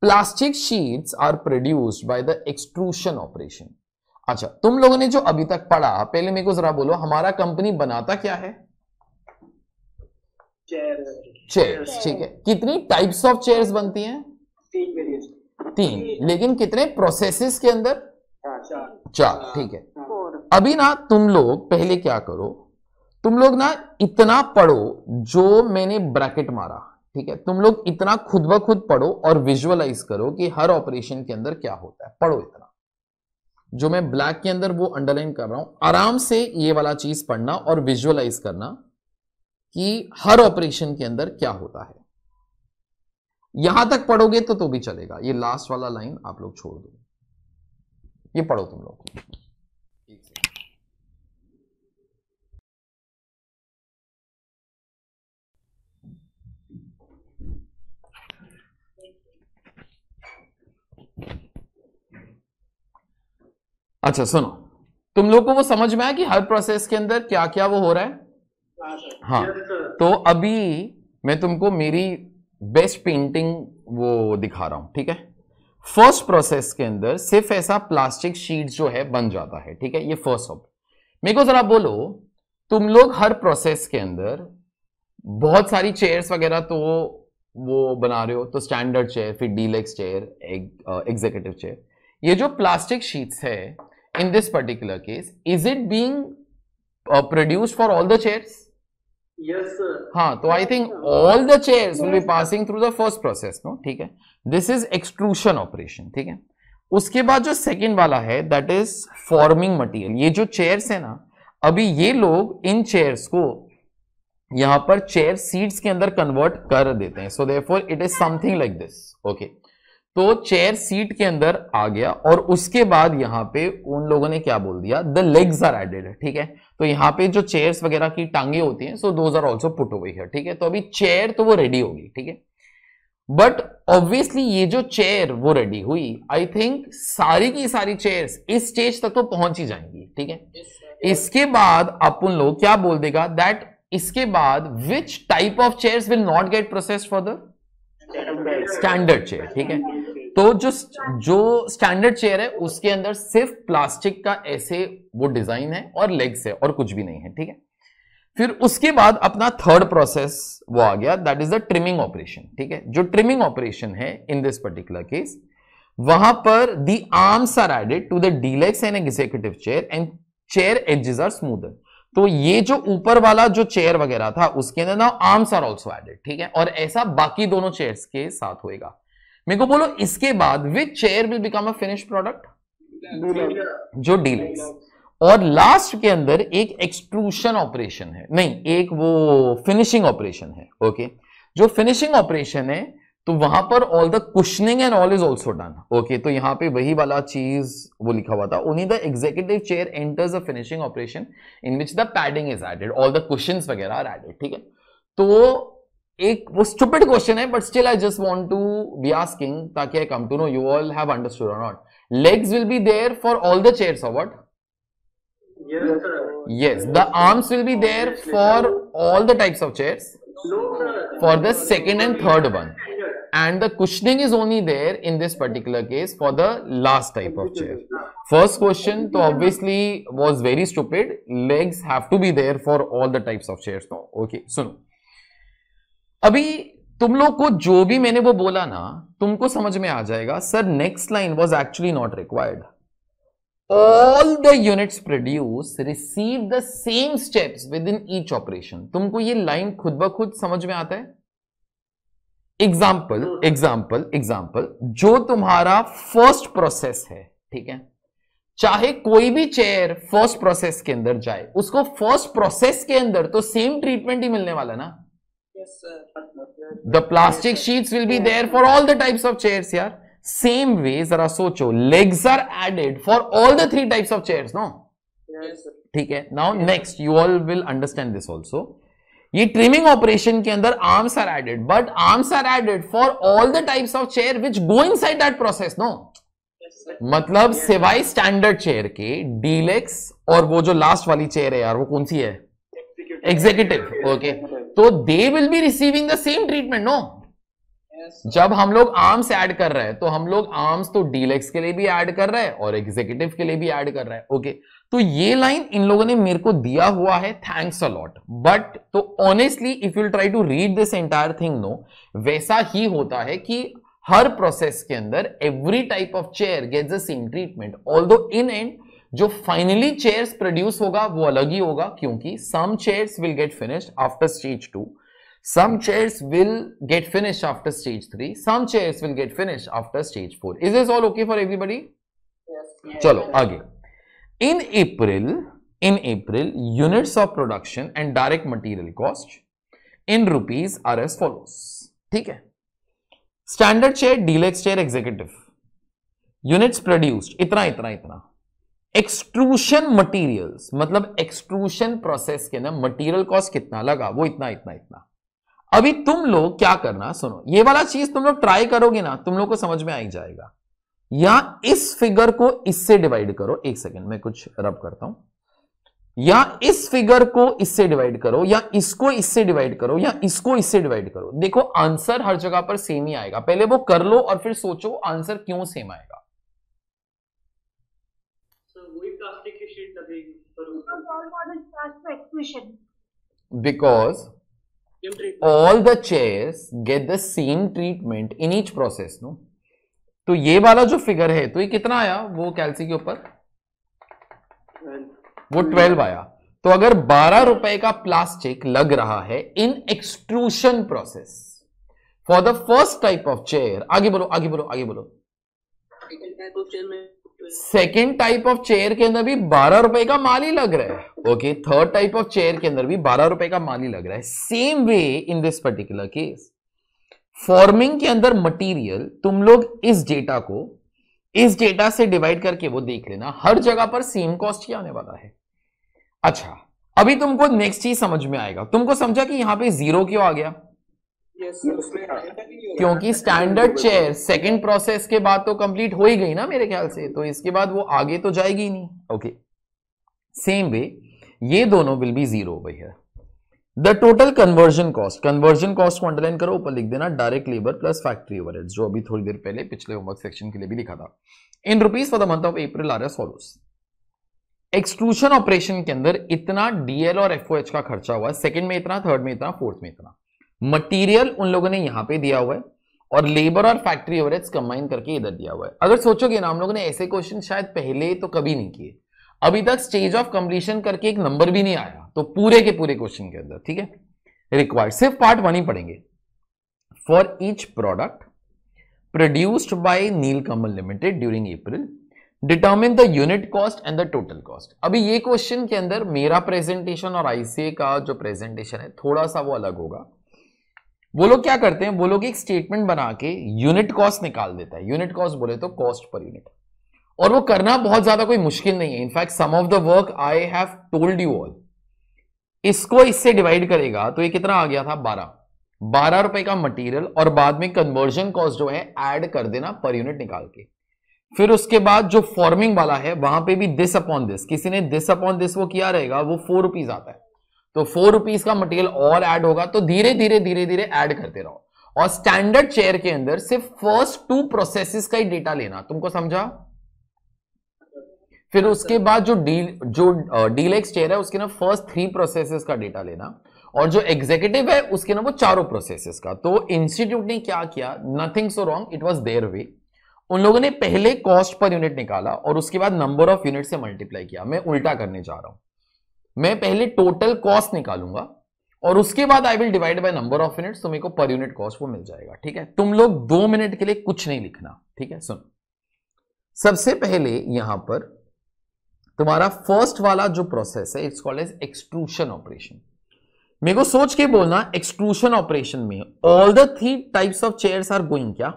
plastic sheets are produced by the extrusion operation अच्छा तुम लोगों ने जो अभी तक पढ़ा पहले मेरे को जरा बोलो हमारा कंपनी बनाता क्या है चेयर्स ठीक है कितनी टाइप्स ऑफ चेयर्स बनती हैं तीन वेरिएशन तीन लेकिन कितने प्रोसेसेस के अंदर चार हाँ। ठीक है हाँ। अभी ना तुम लोग पहले क्या करो तुम लोग ना इतना पढ़ो जो मैंने ब्रैकेट मारा ठीक है तुम लोग इतना खुद ब खुद पढ़ो और विजुअलाइज करो कि हर ऑपरेशन के अंदर क्या होता है पढ़ो इतना जो मैं ब्लैक के अंदर वो अंडरलाइन कर रहा हूं आराम से ये वाला चीज पढ़ना और विजुअलाइज करना कि हर ऑपरेशन के अंदर क्या होता है यहां तक पढ़ोगे तो तो भी चलेगा ये लास्ट वाला लाइन आप लोग छोड़ दो ये पढ़ो तुम लोग अच्छा सुनो तुम लोग को वो समझ में आया कि हर प्रोसेस के अंदर क्या क्या वो हो रहा है हाँ तो अभी मैं तुमको मेरी बेस्ट पेंटिंग वो दिखा रहा हूं ठीक है फर्स्ट प्रोसेस के अंदर सिर्फ ऐसा प्लास्टिक शीट जो है बन जाता है ठीक है ये फर्स्ट ऑप्शन मेरे को जरा बोलो तुम लोग हर प्रोसेस के अंदर बहुत सारी चेयर्स वगैरह तो वो बना रहे हो तो स्टैंडर्ड चेयर फिर डीलेक्स चेयर एग्जीक्यूटिव चेयर ये जो प्लास्टिक शीट्स है in this particular case is it being produce for all the chairs हाँ तो I think all the chair will be passing through the first process no ठीक है this is exclusion operation ठीक है उसके बाद जो सेकेंड वाला है दैट इज फॉर्मिंग मटीरियल ये जो चेयर्स है ना अभी ये लोग इन चेयर्स को यहां पर चेयर सीट्स के अंदर कन्वर्ट कर देते हैं so there it is something like this okay तो चेयर सीट के अंदर आ गया और उसके बाद यहां पे उन लोगों ने क्या बोल दिया द लेग्स आर एडेड ठीक है तो यहां पे जो चेयर्स वगैरह की टांगे होती हैं so those are also put over है ठीक है तो अभी चेयर तो वो रेडी होगी ठीक है बट ऑब्वियसली ये जो चेयर वो रेडी हुई आई थिंक सारी की सारी चेयर्स इस स्टेज तक तो पहुंच ही जाएंगी ठीक है इसके बाद आप उन लोग क्या बोल देगा दैट इसके बाद which type of chairs will not get process for the standard chair ठीक है तो जो जो स्टैंडर्ड चेयर है उसके अंदर सिर्फ प्लास्टिक का ऐसे वो डिजाइन है और लेग्स है और कुछ भी नहीं है ठीक है फिर उसके बाद अपना थर्ड प्रोसेस वो आ गया that is the trimming operation ठीक है जो ट्रिमिंग ऑपरेशन है इन दिस पर्टिकुलर केस वहां पर the arms are added to the deluxe and executive chair and chair edges are smoother तो ये जो ऊपर वाला जो चेयर वगैरह था उसके अंदर ना आर्म्स आर ऑल्सो एडेड ठीक है और ऐसा बाकी दोनों चेयर्स के साथ होएगा मेरे को बोलो इसके बाद which chair will become a finish product जो डीलक्स और लास्ट के अंदर एक एक्सट्रूशन ऑपरेशन है नहीं एक वो फिनिशिंग ऑपरेशन है ओके जो फिनिशिंग ऑपरेशन है तो वहां पर all the cushioning and all is also done okay तो यहां पे वही वाला चीज वो लिखा हुआ था only the executive chair enters a finishing operation in which the padding is added all the question वगैरह आर एडेड ठीक है तो एक वो स्टूपिड क्वेश्चन है but still I just want to be asking ताकि I come to know you all have understood और not legs will be there for all the chairs और what yes the arms will be there for all the types of chairs for the second and third one and the cushioning is only there in this particular case for the last type of chair first question तो obviously was very stupid legs have to be there for all the types of chair okay सुनो अभी तुम लोग को जो भी मैंने वो बोला ना तुमको समझ में आ जाएगा sir next line was actually not required all the units produce receive the same steps within each operation तुमको ये लाइन खुद ब खुद समझ में आता है एग्जाम्पल एग्जाम्पल एग्जाम्पल जो तुम्हारा फर्स्ट प्रोसेस है ठीक है चाहे कोई भी चेयर फर्स्ट प्रोसेस के अंदर जाए उसको फर्स्ट प्रोसेस के अंदर तो सेम ट्रीटमेंट ही मिलने वाला ना Yes, sir. The plastic sheets will be there for all the types of chairs here. Same way, जरा सोचो, legs are added for all the three types of chairs, no? ठीक है now next you all will understand this also ये trimming operation के अंदर arms are added but arms are added for all the types of chair which go inside that process no मतलब yes, सिवाय standard chair के deluxe और वो जो last वाली चेयर है यार वो कौन सी है एग्जीक्यूटिव ओके okay. तो they will be receiving the same treatment no जब हम लोग आर्म्स ऐड कर रहे हैं तो हम लोग आर्म्स तो डीलेक्स के लिए भी ऐड कर रहे हैं और एग्जीक्यूटिव के लिए भी ऐड कर रहे हैं ओके okay. तो ये लाइन इन लोगों ने मेरे को दिया हुआ है थैंक्स अलॉट बट तो honestly if you try to read this entire thing no वैसा ही होता है कि हर प्रोसेस के अंदर every type of chair gets the same treatment all in and जो फाइनली चेयर्स प्रोड्यूस होगा वो अलग ही होगा क्योंकि some chairs will get finished after stage two some chairs will get finish after stage three some chairs will get finished after stage four is is all okay for everybody चलो आगे in April in April units of production and direct material cost in rupees are as follows ठीक है standard chair deluxe chair executive units produced इतना इतना इतना extrusion materials मतलब extrusion process के ना मटेरियल कॉस्ट कितना लगा वो इतना इतना इतना अभी तुम लोग क्या करना सुनो ये वाला चीज तुम लोग ट्राई करोगे ना तुम लोग को समझ में आ ही जाएगा या इस फिगर को इससे डिवाइड करो एक सेकेंड में कुछ रब करता हूं या इस फिगर को इससे डिवाइड करो या इसको इससे डिवाइड करो या इसको इससे डिवाइड करो देखो आंसर हर जगह पर सेम ही आएगा पहले वो कर लो और फिर सोचो आंसर क्यों सेम आएगा exhibition? Because all the chairs get the same treatment in each process, no? तो ये वाला जो फिगर है तो ये कितना आया वो कैलसी के ऊपर वो ट्वेल्व आया तो अगर बारह रुपए का प्लास्टिक लग रहा है in extrusion process for the first type of chair आगे बोलो आगे बोलो आगे बोलो सेकेंड टाइप ऑफ चेयर के अंदर भी बारह रुपए का माल ही लग रहा है okay third type of chair के अंदर भी बारह रुपए का माल ही लग रहा है same way in this particular case forming के अंदर मटेरियल तुम लोग इस डेटा को इस डेटा से डिवाइड करके वो देख लेना हर जगह पर सेम कॉस्ट ही आने वाला है अच्छा अभी तुमको नेक्स्ट चीज समझ में आएगा तुमको समझा कि यहां पे जीरो क्यों आ गया क्योंकि स्टैंडर्ड चेयर सेकंड प्रोसेस के बाद तो कंप्लीट हो ही गई ना मेरे ख्याल से तो इसके बाद वो आगे तो जाएगी नहीं ओके सेम वे ये दोनों will be zero the total conversion cost conversion cost को अंडरलाइन करो ऊपर लिख देना direct labour plus factory over जो अभी थोड़ी देर पहले पिछले होमवर्क सेक्शन के लिए भी लिखा था in rupees for the month of April are as follows exclusion operation के अंदर इतना डीएल और एफओएच का खर्चा हुआ सेकंड में इतना थर्ड में इतना फोर्थ में इतना मटेरियल उन लोगों ने यहां पे दिया हुआ है और लेबर और फैक्ट्री एवरेज कंबाइन करके इधर दिया हुआ है अगर सोचोगे ना हम लोगों ने ऐसे क्वेश्चन शायद पहले तो कभी नहीं किए अभी तक स्टेज ऑफ कंप्लीशन करके एक नंबर भी नहीं आया तो पूरे के पूरे क्वेश्चन के अंदर ठीक है रिक्वायर्ड सिर्फ पार्ट वन ही पढ़ेंगे for each product produced by Nilkamal limited during April determine the unit cost and the total cost अभी ये क्वेश्चन के अंदर मेरा प्रेजेंटेशन और आईसीए का जो प्रेजेंटेशन है थोड़ा सा वो अलग होगा वो लोग क्या करते हैं वो लोग एक स्टेटमेंट बना के यूनिट कॉस्ट निकाल देता है यूनिट कॉस्ट बोले तो कॉस्ट पर यूनिट और वो करना बहुत ज्यादा कोई मुश्किल नहीं है in fact some of the work I have told you all इसको इससे डिवाइड करेगा तो ये कितना आ गया था बारह बारह रुपए का मटेरियल और बाद में कन्वर्जन कॉस्ट जो है ऐड कर देना पर यूनिट निकाल के फिर उसके बाद जो फॉर्मिंग वाला है वहां पे भी दिस अपॉन दिस किसी ने दिस अपॉन दिस वो किया रहेगा वो फोर रुपीज आता है तो फोर रुपीज का मटेरियल और ऐड होगा तो धीरे धीरे धीरे धीरे ऐड करते रहो और स्टैंडर्ड चेयर के अंदर सिर्फ फर्स्ट टू प्रोसेसेस का ही डेटा लेना तुमको समझा फिर उसके बाद जो डील जो डीलेक्स चेयर है उसके ना फर्स्ट थ्री प्रोसेसेस का डेटा लेना और जो एग्जीक्यूटिव है उसके ना वो चारों प्रोसेसेस का तो इंस्टीट्यूट ने क्या किया nothing so wrong it was their way उन लोगों ने पहले कॉस्ट पर यूनिट निकाला और उसके बाद नंबर ऑफ यूनिट से मल्टीप्लाई किया मैं उल्टा करने जा रहा हूं मैं पहले टोटल कॉस्ट निकालूंगा और उसके बाद I will divide by number of units तो मेरे को पर यूनिट कॉस्ट वो मिल जाएगा ठीक है तुम लोग दो मिनट के लिए कुछ नहीं लिखना ठीक है सुन सबसे पहले यहां पर तुम्हारा फर्स्ट वाला जो प्रोसेस है it's called as extrusion operation मेरे को सोच के बोलना एक्सट्रूशन ऑपरेशन में all the three types of chairs are going क्या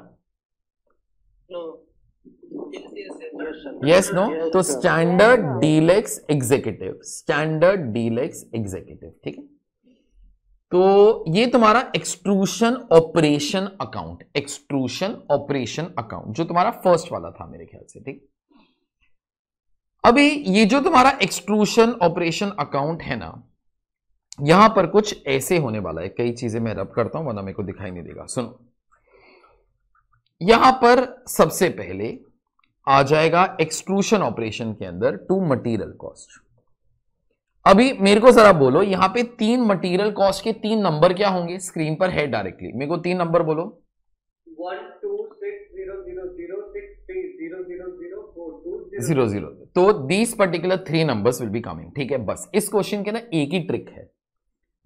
no no. yes, yes, yes no तो standard deluxe executive standard deluxe executive ठीक है तो ये तुम्हारा extrusion operation account extrusion operation account जो तुम्हारा फर्स्ट वाला था मेरे ख्याल से ठीक अभी ये जो तुम्हारा एक्सट्रूशन ऑपरेशन अकाउंट है ना यहां पर कुछ ऐसे होने वाला है कई चीजें मैं रब करता हूं वरना मेरे को दिखाई नहीं देगा सुनो यहां पर सबसे पहले आ जाएगा एक्सक्लूशन ऑपरेशन के अंदर टू मटेरियल कॉस्ट अभी मेरे को जरा बोलो यहां पे तीन मटेरियल कॉस्ट के तीन नंबर क्या होंगे स्क्रीन पर है डायरेक्टली मेरे को तीन नंबर बोलो one two six zero zero तो these particular three numbers will be coming ठीक है बस इस क्वेश्चन के ना एक ही ट्रिक है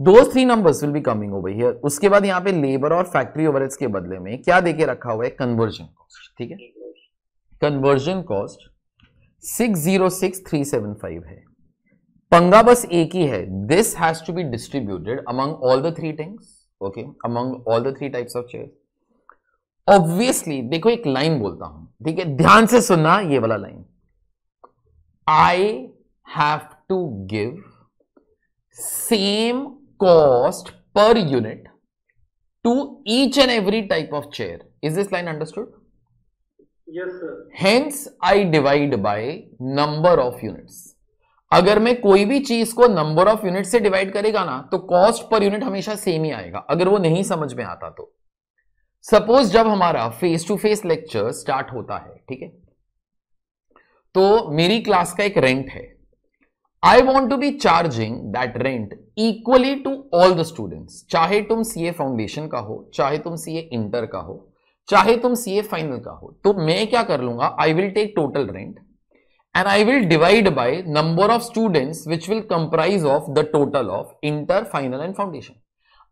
दो three numbers will be coming over here उसके बाद यहां पे लेबर और फैक्ट्री ओवर के बदले में क्या देके रखा हुआ है कन्वर्जन कॉस्ट ठीक है कन्वर्जन कॉस्ट 606375 है पंगा बस एक ही है this has to be distributed among all the three tanks okay among all the three types of chair obviously देखो एक लाइन बोलता हूं ठीक है ध्यान से सुनना ये वाला line I have to give same cost per unit to each and every type of chair is this line understood yes, I divide by number of units अगर मैं कोई भी चीज को नंबर ऑफ यूनिट से डिवाइड करेगा ना तो कॉस्ट पर यूनिट हमेशा सेम ही आएगा अगर वो नहीं समझ में आता तो सपोज जब हमारा face to face lecture start होता है ठीक है तो मेरी क्लास का एक रेंट है I want to be charging that rent equally to all the students चाहे तुम सीए फाउंडेशन का हो चाहे तुम सीए इंटर का हो चाहे तुम सी ए फाइनल का हो तो मैं क्या कर लूंगा I will take total rent and I will divide by number of students which will comprise of the total of inter final and foundation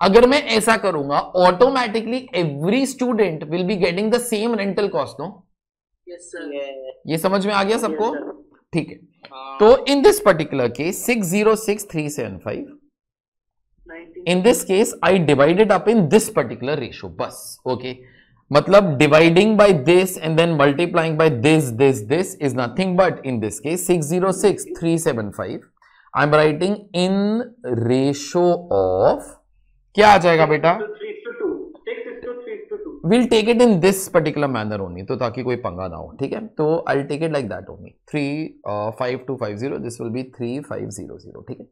अगर मैं ऐसा करूंगा automatically every student will be getting the same rental cost no ये समझ में आ गया सबको ठीक yes, है हाँ। तो in this particular case six zero six three seven five in this case I divided up in this particular ratio बस ओके okay. मतलब dividing by this and then multiplying by this this this is nothing but in this case 606375 I am writing in ratio of क्या आ जाएगा बेटा will take it in this particular manner only तो ताकि कोई पंगा ना हो ठीक है तो I take it like that only three five two five zero this will be three five zero zero ठीक है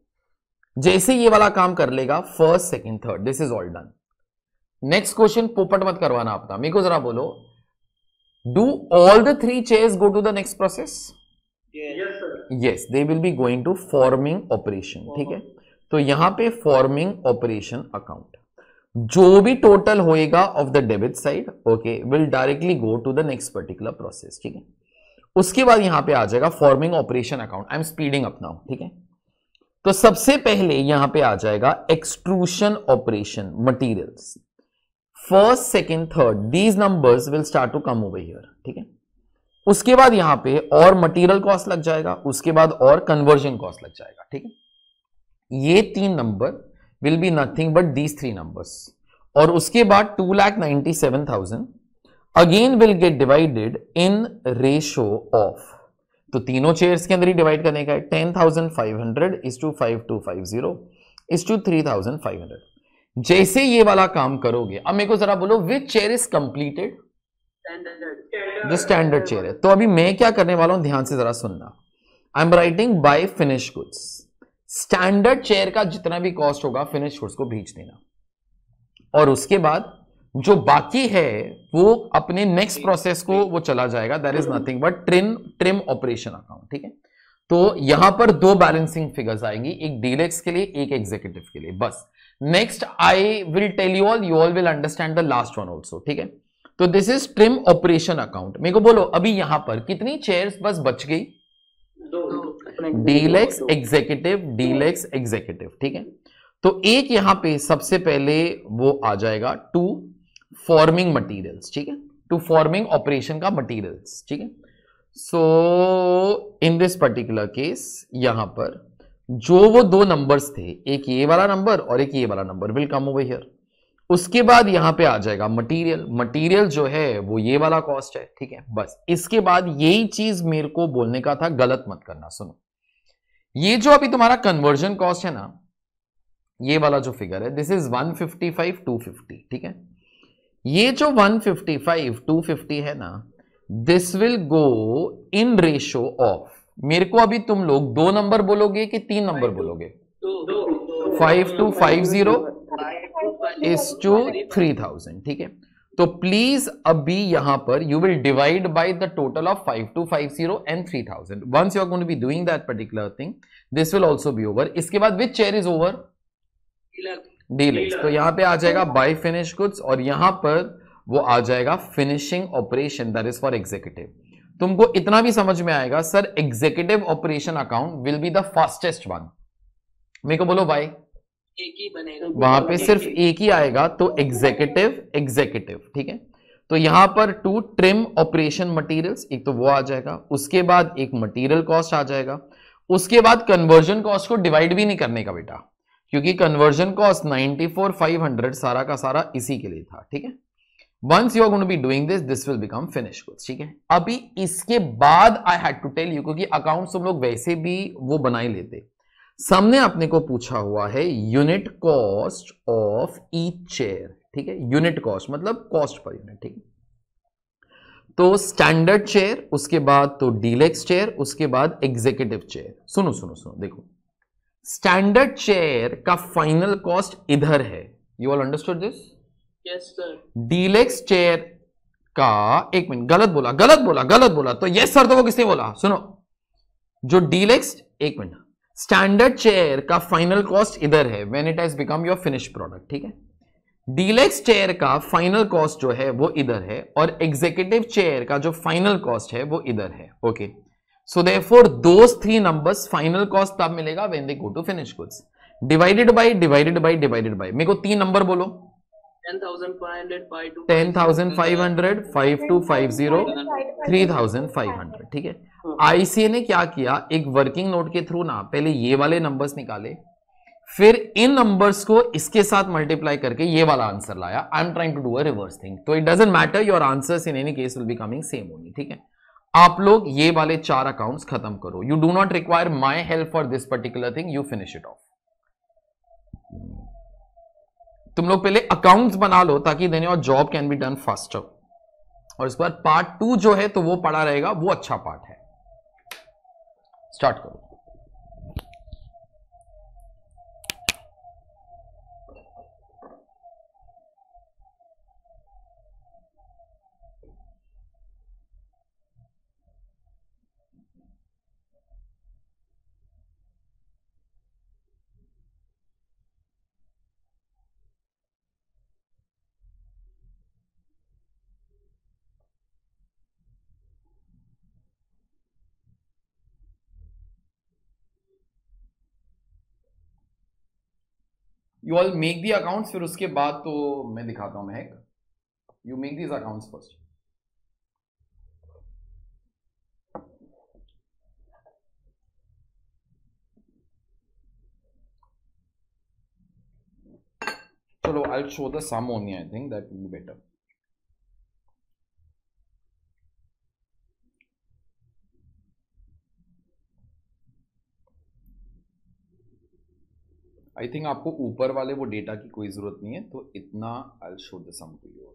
जैसे ये वाला काम कर लेगा first second third this is all done next question पोपट मत करवाना आपका मेरे को जरा बोलो do all the three chair go to the next process yes they will be going to forming operation ठीक है तो यहां पे फॉर्मिंग ऑपरेशन अकाउंट जो भी टोटल होएगा of the debit side okay will directly go to the next particular process ठीक है उसके बाद यहां पे आ जाएगा forming operation account I am speeding up now ठीक है तो सबसे पहले यहां पे आ जाएगा extrusion operation materials first second third these numbers will start to come over here ठीक है उसके बाद यहां पे और मटेरियल कॉस्ट लग जाएगा उसके बाद और कन्वर्जन कॉस्ट लग जाएगा ठीक है ये तीन number will be nothing but these three numbers और उसके बाद two lakh ninety seven thousand again will get divided in ratio of तो तीनों चेयर्स के अंदर ही डिवाइड करने का है ten thousand five hundred is two five two five zero is two three thousand five hundred जैसे ये वाला काम करोगे अब मेरे को जरा बोलो which chair is completed the standard chair है तो अभी मैं क्या करने वाला हूं ध्यान से जरा सुनना I am writing by finish goods standard chair का जितना भी कॉस्ट होगा फिनिश गुड्स को भेज देना और उसके बाद जो बाकी है वो अपने नेक्स्ट प्रोसेस को वो चला जाएगा that is nothing but trim trim operation account ठीक है तो यहां पर दो बैलेंसिंग फिगर्स आएंगी एक डीलेक्स के लिए एक एग्जीक्यूटिव के लिए बस next I will tell you all you all will understand the last one also ठीक है तो this is trim operation account मेरे को बोलो अभी यहां पर कितनी चेयर्स बस बच गई डीलेक्स एग्जीक्यूटिव डीलेक्स एग्जीक्यूटिव ठीक है तो एक यहां पे सबसे पहले वो आ जाएगा टू फॉर्मिंग मटेरियल्स ठीक है टू फॉर्मिंग ऑपरेशन का मटेरियल्स ठीक है so in this particular case यहां पर जो वो दो नंबर्स थे एक ये वाला नंबर और एक ये वाला number will come over here उसके बाद यहां पे आ जाएगा मटेरियल मटेरियल जो है वो ये वाला कॉस्ट है ठीक है बस इसके बाद यही चीज मेरे को बोलने का था गलत मत करना सुनो ये जो अभी तुम्हारा कन्वर्जन कॉस्ट है ना ये वाला जो फिगर है दिस इज 155 250 ठीक है ये जो 155 250 है ना this will go in ratio of मेरे को अभी तुम लोग दो नंबर बोलोगे कि तीन नंबर बोलोगे five two five zero is two three thousand ठीक है तो प्लीज अभी यहां पर you will divide by the total of five two five zero and three thousand once you are going be doing that particular thing this will also be over इसके बाद which chair is over deal तो यहां पे आ जाएगा bye finish goods और यहां पर वो आ जाएगा finishing operation that is for executive तुमको इतना भी समझ में आएगा sir executive operation account will be the fastest one मेरे को बोलो भाई एक ही बनेगा वहां पे सिर्फ एक ही आएगा तो एग्जीक्यूटिव एग्जीक्यूटिव ठीक है तो यहां पर टू ट्रिम ऑपरेशन मटेरियल्स एक तो वो आ जाएगा उसके बाद एक मटेरियल कॉस्ट आ जाएगा उसके बाद कन्वर्जन कॉस्ट को डिवाइड भी नहीं करने का बेटा क्योंकि कन्वर्जन कॉस्ट 94,500 सारा का सारा इसी के लिए था ठीक है once you are going to be doing this this will become finish goods ठीक है अभी इसके बाद I had to tell you क्योंकि अकाउंट हम लोग वैसे भी वो बनाई लेते सामने आपने को पूछा हुआ है unit cost of each chair ठीक है यूनिट कॉस्ट मतलब कॉस्ट पर यूनिट ठीक है तो स्टैंडर्ड चेयर उसके बाद तो डीलेक्स चेयर उसके बाद एग्जीक्यूटिव चेयर सुनो सुनो सुनो देखो स्टैंडर्ड चेयर का फाइनल कॉस्ट इधर है you all understood this deluxe chair का एक मिनट गलत बोला गलत बोला गलत बोला तो यस सर तो वो किसने बोला सुनो जो डीलेक्स एक मिनट स्टैंडर्ड चेयर का फाइनल कॉस्ट इधर है when it has become your finish product ठीक है डीलेक्स चेयर का फाइनल कॉस्ट जो है वो इधर है और एग्जीक्यूटिव चेयर का जो फाइनल कॉस्ट है वो इधर है okay so they for those three numbers final cost तब मिलेगा when they go to finish goods divided by divided by divided by मेरे को तीन नंबर बोलो ten thousand five hundred five two five zero hundred ठीक है ICA हाँ। ने क्या किया एक वर्किंग नोट के थ्रू ना पहले ये वाले नंबर्स निकाले फिर इन नंबर्स को इसके साथ मल्टीप्लाई करके ये वाला आंसर लाया I am trying to do a reverse thing तो it doesn't matter your answers in any case will be coming same होनी ठीक है आप लोग ये वाले चार अकाउंट्स खत्म करो you do not require my help for this particular thing you finish it off तुम लोग पहले अकाउंट्स बना लो ताकि then your job can be done faster और इस बार पार्ट टू जो है तो वो पढ़ा रहेगा वो अच्छा पार्ट है स्टार्ट करो you all make the accounts फिर उसके बाद तो मैं दिखाता हूं Mahak you make these accounts first चलो I show the sum only I think that will be better I think आपको ऊपर वाले वो डेटा की कोई ज़रूरत नहीं है तो इतना I show the sum to you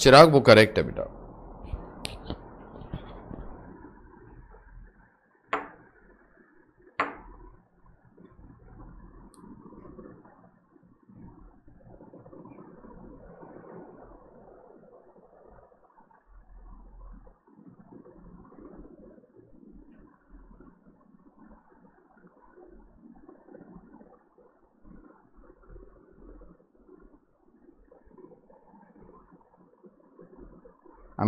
Chirag वो करेक्ट है बेटा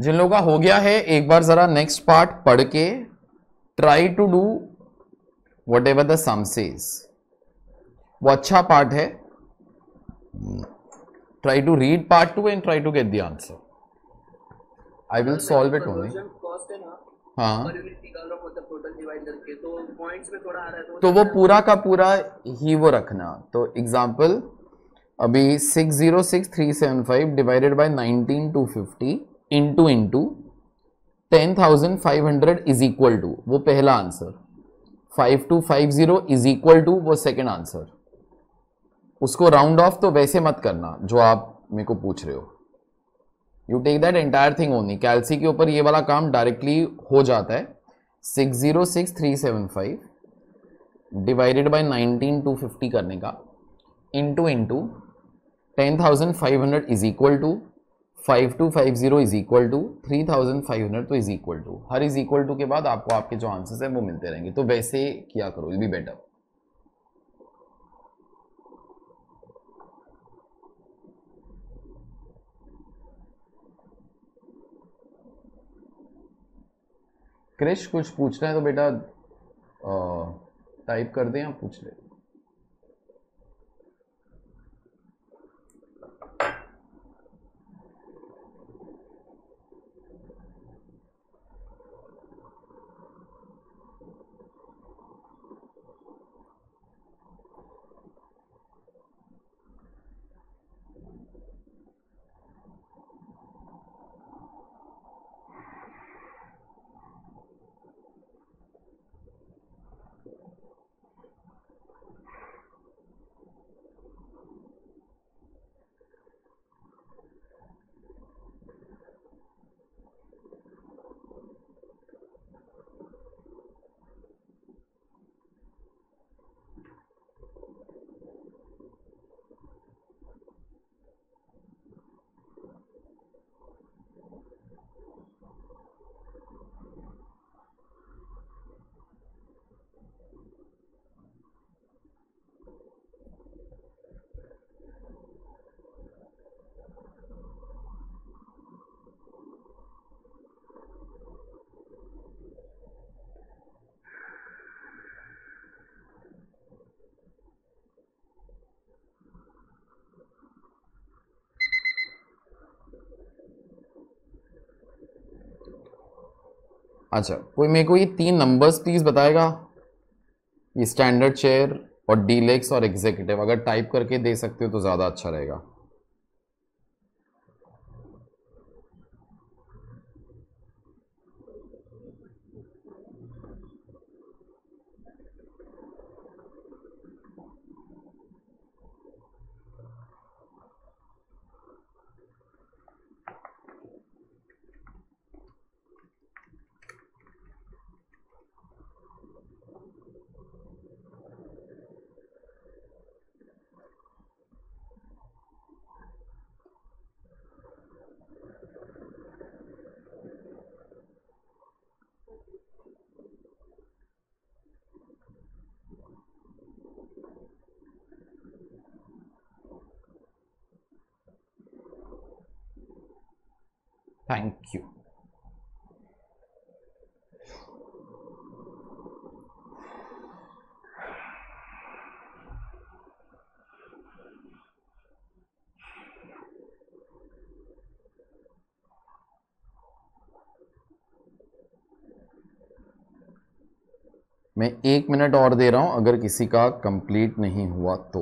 जिन लोगों का हो गया है एक बार जरा नेक्स्ट पार्ट पढ़ के try to do whatever the sums वो अच्छा पार्ट है try to read part two and try to get the answer I will solve it only हाँ मतलब तो, तो, तो वो पूरा का पूरा ही वो रखना तो एग्जाम्पल अभी six zero six three seven five divided by nineteen two fifty into into ten thousand five hundred is equal to वो पहला answer five two five zero is equal to वो सेकेंड आंसर उसको round off तो वैसे मत करना जो आप मेरे को पूछ रहे हो you take that entire thing only कैलसी के ऊपर ये वाला काम डायरेक्टली हो जाता है six zero six three seven five divided by nineteen two fifty करने का into into ten thousand five hundred is equal to five two five zero is equal to three thousand five hundred तो is equal to हर is equal to के बाद आपको आपके जो answers हैं वो मिलते रहेंगे तो वैसे किया करो विल बी बेटर क्रिश कुछ पूछना है तो बेटा टाइप कर दें आप पूछ लें अच्छा कोई मेरे को ये तीन नंबर्स प्लीज़ बताएगा ये स्टैंडर्ड चेयर और डीलेक्स और एग्जीक्यूटिव अगर टाइप करके दे सकते हो तो ज़्यादा अच्छा रहेगा मैं एक मिनट और दे रहा हूं अगर किसी का कंप्लीट नहीं हुआ तो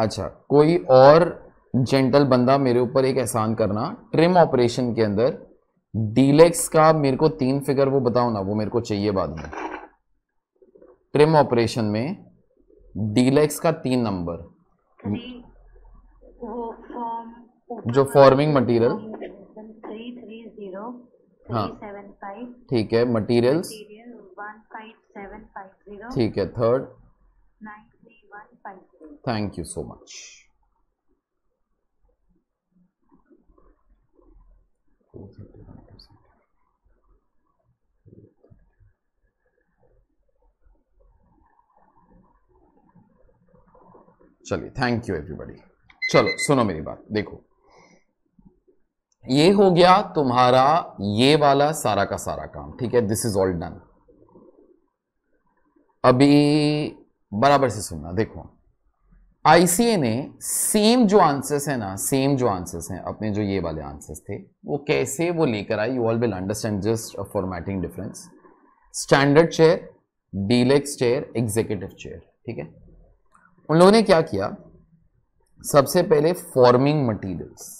अच्छा कोई और जेंटल बंदा मेरे ऊपर एक एहसान करना ट्रिम ऑपरेशन के अंदर डीलेक्स का मेरे को तीन फिगर वो बताओ ना वो मेरे को चाहिए बाद में ट्रिम ऑपरेशन में डीलेक्स का तीन नंबर जो फॉर्मिंग मटेरियल हाँ ठीक है मटेरियल्स ठीक है third thank you so much Thank you. चलिए थैंक यू एवरीबडी चलो सुनो मेरी बात देखो ये हो गया तुम्हारा ये वाला सारा का सारा काम ठीक है दिस इज ऑल डन अभी बराबर से सुनना देखो आईसीए ने सेम जो आंसर्स है ना सेम जो आंसर्स हैं अपने जो ये वाले आंसर्स थे वो कैसे वो लेकर आई you all will understand just a formatting difference standard chair deluxe chair executive chair ठीक है उन लोगों ने क्या किया सबसे पहले forming materials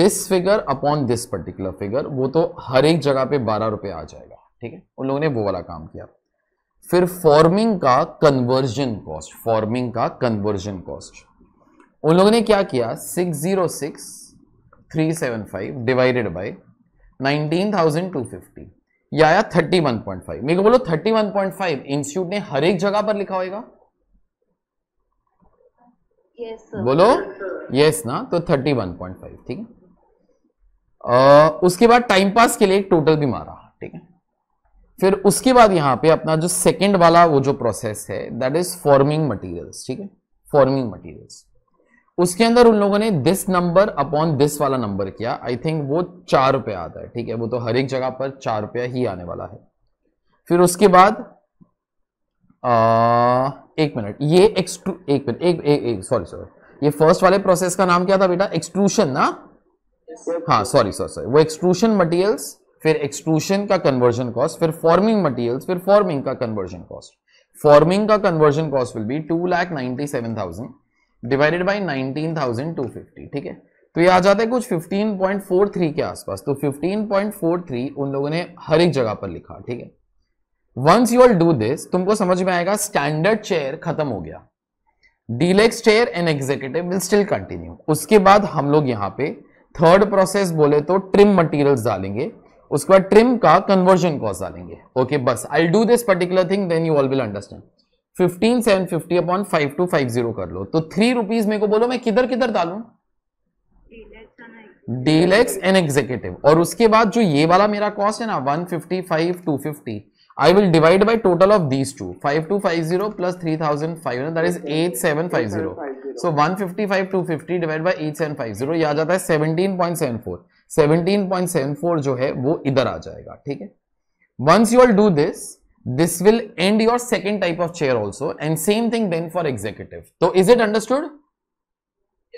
this figure upon this particular figure वो तो हर एक जगह पे बारह रुपए आ जाएगा ठीक है उन लोगों ने वो वाला काम किया फिर फॉर्मिंग का कन्वर्जन कॉस्ट फॉर्मिंग का कन्वर्जन कॉस्ट उन लोगों ने क्या किया six zero six three seven five divided by nineteen thousand two fifty या आया थर्टी वन पॉइंट फाइव मेरे को बोलो thirty one point five institute ने हर एक जगह पर लिखा होगा बोलो यस yes, ना तो थर्टी वन पॉइंट फाइव ठीक है उसके बाद टाइम पास के लिए एक टोटल भी मारा ठीक है फिर उसके बाद यहां पे अपना जो सेकंड वाला वो जो प्रोसेस है दैट इज फॉर्मिंग मटेरियल्स ठीक है फॉर्मिंग मटेरियल्स उसके अंदर उन लोगों ने दिस नंबर अपॉन दिस वाला नंबर किया आई थिंक वो चार रुपया आता है ठीक है वो तो हर एक जगह पर चार रुपया ही आने वाला है फिर उसके बाद आ, एक मिनट ये एक्सट्रू एक मिनट एक एक, एक सॉरी सॉरी ये फर्स्ट वाले प्रोसेस का नाम क्या था बेटा एक्सट्रूशन ना हाँ सॉरी सॉरी सॉरी वो एक्सट्रूशन मटेरियल्स फिर एक्सट्रूशन का कन्वर्जन कॉस्ट फिर फॉर्मिंग मटेरियल्स फिर फॉर्मिंग का कन्वर्जन कॉस्ट फॉर्मिंग का conversion cost will be two lakh ninety seven thousand divided by nineteen thousand two fifty ठीक है तो ये आ जाता है कुछ थ्री के आसपास तो थ्री उन लोगों ने हर एक जगह पर लिखा ठीक है once you all do this तुमको समझ में आएगा स्टैंडर्ड चेयर खत्म हो गया deluxe chair and executive will still continue उसके बाद हम लोग यहां पे थर्ड प्रोसेस बोले तो ट्रिम मटेरियल्स डालेंगे उसके बाद ट्रिम का कन्वर्जन कॉस्ट डालेंगे ओके बस I do this particular thing then you all will understand fifteen seven fifty upon five two five zero कर लो तो थ्री रुपीज मेरे को बोलो मैं किधर किधर डालू डीलेक्स एंड एग्जीक्यूटिव और उसके बाद जो ये वाला मेरा कॉस्ट है ना one fifty five two fifty I will divide by total of these two 5250 plus 3500 that is 8750. So 155 250 divided by 8750 ये आ जाता है 17.74 17.74 जो है वो इधर आ जाएगा ठीक है once you all do this this will end your second type of chair also and same thing then for executive so is it understood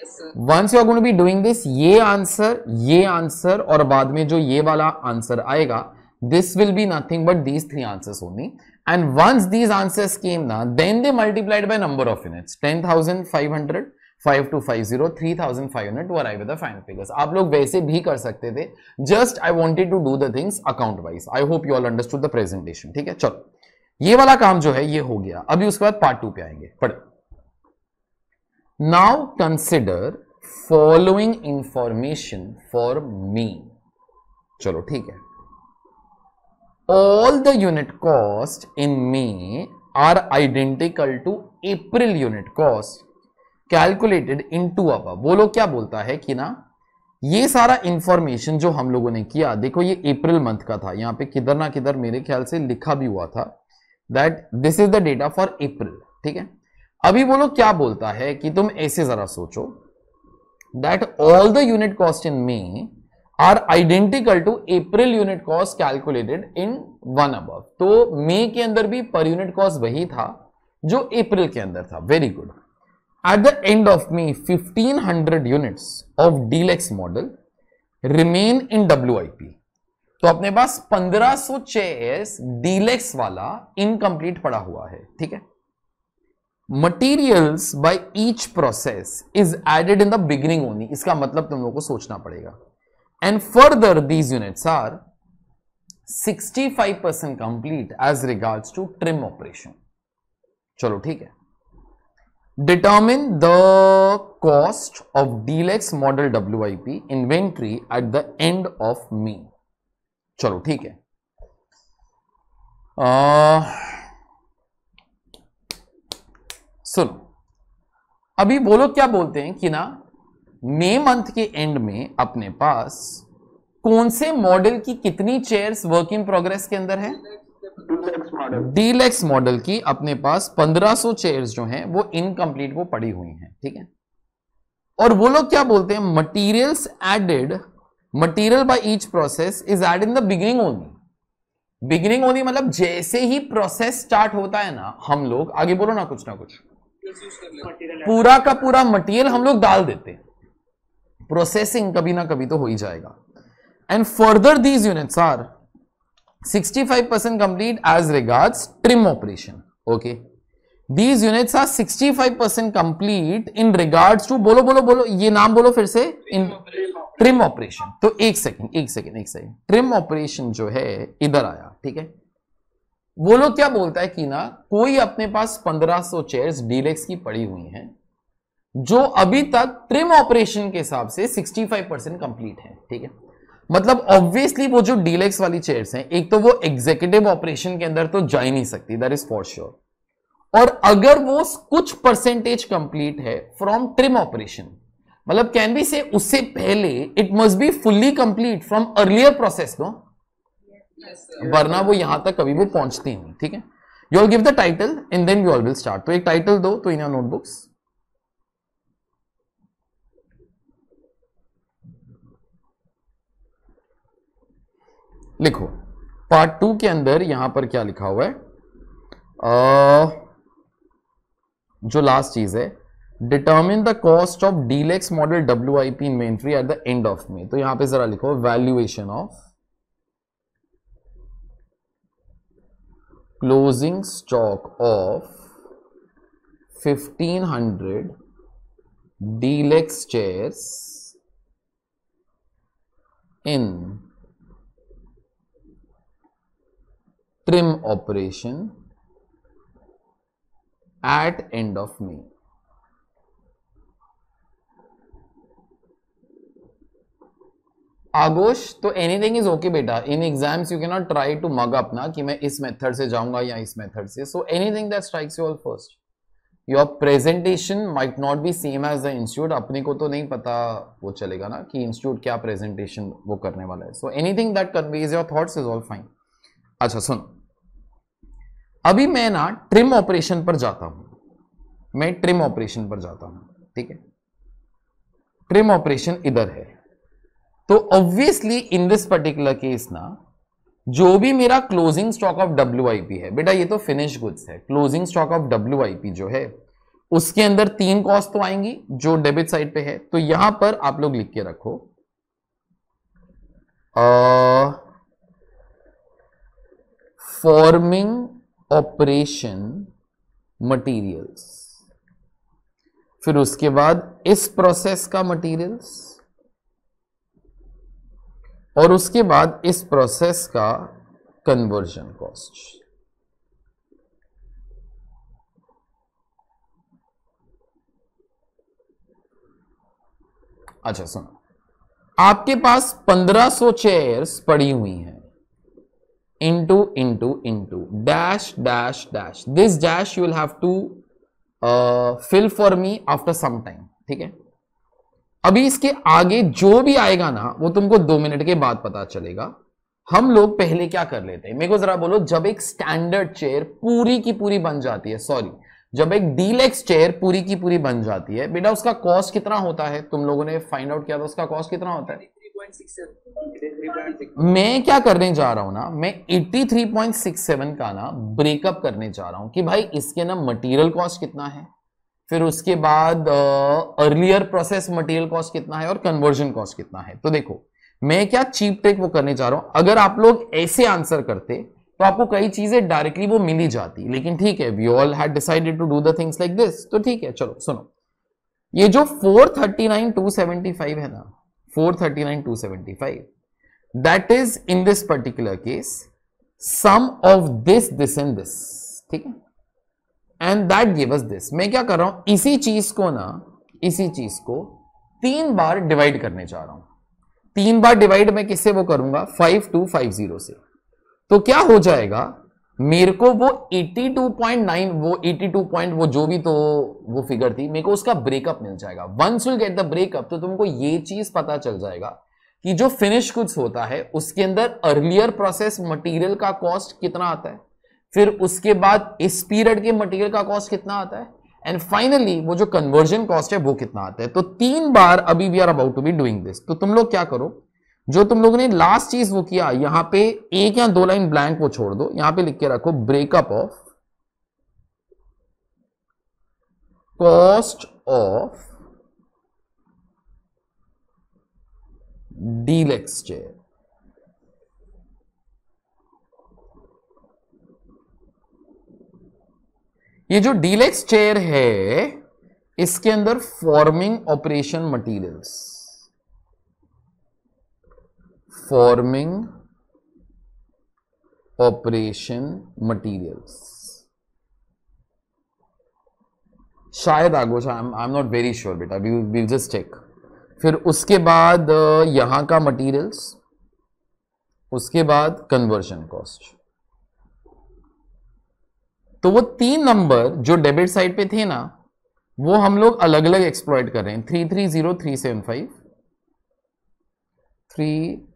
yes sir once you are going to be doing this ये answer ये answer और बाद में जो ये वाला answer आएगा this will be nothing but these three answers only and once these answers came now then they multiplied by number of units 10500 5250 3500 to arrive at the final figures आप लोग वैसे भी कर सकते थे just I wanted to do the things account wise I hope you all understood the presentation ठीक है चलो ये वाला काम जो है ये हो गया अभी उसके बाद पार्ट टू पे आएंगे पढ़ो now consider following information for me चलो ठीक है all the unit cost in May are identical to April unit cost calculated in to our बोलो क्या बोलता है कि ना ये सारा इंफॉर्मेशन जो हम लोगों ने किया देखो ये अप्रैल मंथ का था यहां पे किधर ना किधर मेरे ख्याल से लिखा भी हुआ था that this is the data for April ठीक है अभी वो लोग क्या बोलता है कि तुम ऐसे जरा सोचो that all the unit cost in May are identical to April unit cost calculated in one अब तो मे के अंदर भी पर यूनिट कॉस्ट वही था जो अप्रैल के अंदर था very good at the end of fifteen 1500 unit of deluxe model remain in W तो अपने पास 1500 सो चेस डीलेक्स वाला इनकम्प्लीट पड़ा हुआ है ठीक है materials by each process is added in the beginning only इसका मतलब तुम लोग को सोचना पड़ेगा and further these units are 65% complete as regards to trim operation chalo theek hai determine the cost of dlex model WIP inventory at the end of May chalo theek hai uh, सुनो अभी बोलो क्या बोलते हैं कि ना May month के and में अपने पास कौन से मॉडल की कितनी चेयर्स वर्क इन प्रोग्रेस के अंदर है डीलेक्स मॉडल की अपने पास 1500 चेयर्स जो हैं वो इनकम्प्लीट वो पड़ी हुई हैं ठीक है और वो लोग क्या बोलते हैं materials added material by each process is add in the beginning only beginning only मतलब जैसे ही प्रोसेस स्टार्ट होता है ना हम लोग आगे बोलो ना कुछ ना कुछ पूरा का पूरा मटेरियल हम लोग डाल देते हैं प्रोसेसिंग कभी ना कभी तो हो ही जाएगा and further these units are 65 percent complete as regard trim operation okay these units are 65 percent complete in regards to बोलो बोलो बोलो ये नाम बोलो फिर से इन ट्रिम ऑपरेशन तो एक सेकेंड एक सेकेंड एक सेकेंड ट्रिम ऑपरेशन जो है इधर आया ठीक है वो लोग क्या बोलता है कि ना कोई अपने पास 1500 चेयर डीलेक्स की पड़ी हुई हैं जो अभी तक ट्रिम ऑपरेशन के हिसाब से 65 परसेंट कंप्लीट है ठीक है मतलब ऑब्वियसली वो जो डीलेक्स वाली चेयर्स हैं एक तो वो एग्जीक्यूटिव ऑपरेशन के अंदर तो जा ही नहीं सकती दैट इज फॉर श्योर और अगर वो कुछ परसेंटेज कंप्लीट है फ्रॉम ट्रिम ऑपरेशन मतलब कैन बी से उससे पहले it must be fully complete from earlier process no वरना वो यहां तक कभी वो पहुंचती नहीं ठीक है you all give the title and then you all will start तो एक टाइटल दो तो इन योर नोटबुक्स लिखो पार्ट टू के अंदर यहां पर क्या लिखा हुआ है आ, जो लास्ट चीज है determine the cost of deluxe model W I P inventory at the end of May तो यहां पे जरा लिखो valuation of closing stock of 1500 deluxe chairs in trim operation at end of May Aagosh तो एनीथिंग इज ओके बेटा in exams you can not try to mug up ना कि मैं इस मेथड से जाऊंगा या इस मेथड से so anything that strikes you all first your presentation might not be same as the institute अपने को तो नहीं पता वो चलेगा ना कि इंस्टीट्यूट क्या प्रेजेंटेशन वो करने वाला है so anything that conveys your thoughts is all fine अच्छा सुनो अभी मैं ना ट्रिम ऑपरेशन पर जाता हूं मैं ट्रिम ऑपरेशन पर जाता हूं ठीक है ट्रिम ऑपरेशन इधर है तो obviously in this particular case ना जो भी मेरा क्लोजिंग स्टॉक ऑफ डब्ल्यू है बेटा ये तो फिनिश गुड्स है क्लोजिंग स्टॉक ऑफ डब्ल्यू जो है उसके अंदर तीन कॉस्ट तो आएंगी जो डेबिट साइड पे है तो यहां पर आप लोग लिख के रखो आ, forming ऑपरेशन मटीरियल्स फिर उसके बाद इस प्रोसेस का मटेरियल्स और उसके बाद इस प्रोसेस का कन्वर्जन कॉस्ट अच्छा सुनो आपके पास 1500 चेयर्स पड़ी हुई हैं into into into dash dash dash this dash you will have to uh, fill for me after some time ठीक है अभी इसके आगे जो भी आएगा ना वो तुमको दो मिनट के बाद पता चलेगा हम लोग पहले क्या कर लेते हैं मेरे को जरा बोलो जब एक स्टैंडर्ड चेयर पूरी की पूरी बन जाती है सॉरी जब एक डीलेक्स चेयर पूरी की पूरी बन जाती है बेटा उसका कॉस्ट कितना होता है तुम लोगों ने फाइंड आउट किया था उसका कॉस्ट कितना होता है मैं क्या करने जा रहा हूं ना मैं 83.67 का ना ब्रेकअप करने जा रहा हूं कि भाई इसके ना मटेरियल कॉस्ट कितना है फिर उसके बाद अर्लियर प्रोसेस मटेरियल कॉस्ट कितना है और कन्वर्जन कॉस्ट कितना है तो देखो मैं क्या चीप टेक वो करने जा रहा हूं अगर आप लोग ऐसे आंसर करते तो आपको कई चीजें डायरेक्टली वो मिली जाती लेकिन ठीक है we all had decided to do the things like this तो ठीक है चलो सुनो ये जो 439,275 है ना 439,275. That is in this particular case, sum of this, this and this. ठीक है? And that give us this मैं क्या कर रहा हूं इसी चीज को ना इसी चीज को तीन बार डिवाइड करने जा रहा हूं तीन बार डिवाइड मैं किससे वो करूंगा फाइव टू फाइव जीरो से तो क्या हो जाएगा मेरे को वो 82.9 वो 82 पॉइंट वो जो भी तो वो फिगर थी मेरे को उसका ब्रेकअप मिल जाएगा once will get the breakup तो तुमको ये चीज पता चल जाएगा कि जो फिनिश गुड्स होता है उसके अंदर अर्लियर प्रोसेस मटेरियल का कॉस्ट कितना आता है फिर उसके बाद इस पीरियड के मटेरियल का कॉस्ट कितना आता है एंड फाइनली वो जो कन्वर्जन कॉस्ट है वो कितना आता है तो तीन बार अभी we are about to be doing this तो तुम लोग क्या करो जो तुम लोगों ने लास्ट चीज वो किया यहां पे एक या दो लाइन ब्लैंक वो छोड़ दो यहां पे लिख के रखो breakup of cost of deal exchange ये जो डीलेक्स चेयर है इसके अंदर forming operation materials forming operation materials शायद Aagosh I am not very sure बेटा वी विल जस्ट चेक फिर उसके बाद यहां का मटेरियल्स उसके बाद कन्वर्शन कॉस्ट तो वो तीन नंबर जो डेबिट साइड पे थे ना वो हम लोग अलग अलग एक्सप्लॉयट कर रहे हैं three three zero three seven five three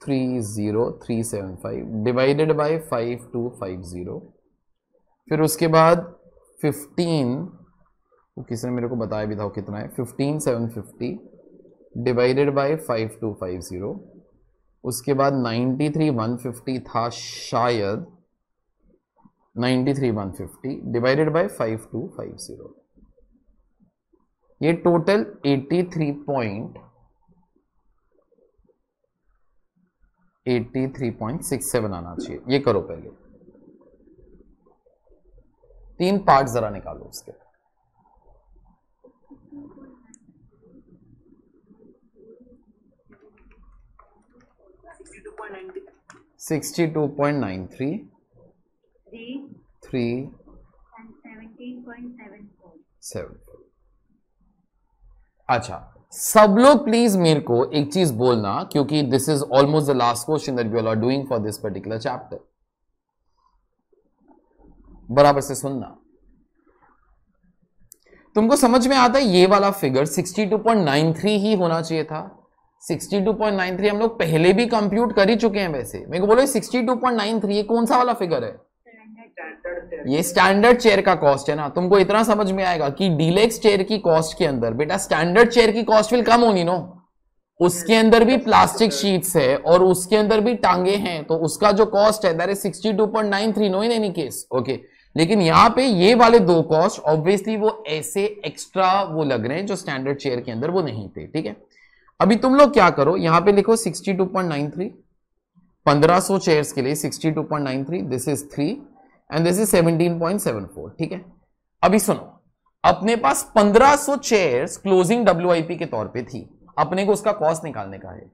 three zero three seven five divided by five two five zero फिर उसके बाद फिफ्टीन वो किसी ने मेरे को बताया भी था कितना है fifteen seven fifty divided by five two five zero उसके बाद नाइन्टी थ्री वन फिफ्टी था शायद ninety three one fifty divided by five two five zero ये टोटल एटी थ्री पॉइंट 83.67 आना चाहिए ये करो पहले तीन पार्ट जरा निकालो उसके sixty two point nine three three seven अच्छा सब लोग प्लीज मेरे को एक चीज बोलना क्योंकि this is almost the last question that you are doing for this particular chapter बराबर से सुनना तुमको समझ में आता है ये वाला फिगर 62.93 ही होना चाहिए था 62.93 हम लोग पहले भी कंप्यूट कर ही चुके हैं वैसे मेरे को बोलो 62.93 ये कौन सा वाला फिगर है ये स्टैंडर्ड चेयर का कॉस्ट है ना तुमको इतना समझ में आएगा कि डीलेक्स चेयर की कॉस्ट के अंदर बेटा स्टैंडर्ड चेयर की कॉस्ट विल कम होनी नो उसके अंदर भी प्लास्टिक शीट्स है और उसके अंदर भी टांगे हैं तो उसका जो कॉस्ट है that is sixty two point nine three no in any case okay लेकिन यहाँ पे ये वाले दो कॉस्ट ऑब्वियसली वो ऐसे एक्स्ट्रा वो लग रहे हैं जो स्टैंडर्ड चेयर के अंदर वो नहीं थे ठीक है अभी तुम लोग क्या करो यहाँ पे लिखो sixty two point nine three पंद्रह 1500 चेयर्स के लिए sixty two point nine three this is three and this is 17.74 ठीक है अभी सुनो अपने पास 1500 चेयर्स क्लोजिंग डब्ल्यू के तौर पे थी अपने को उसका कॉस्ट निकालने का है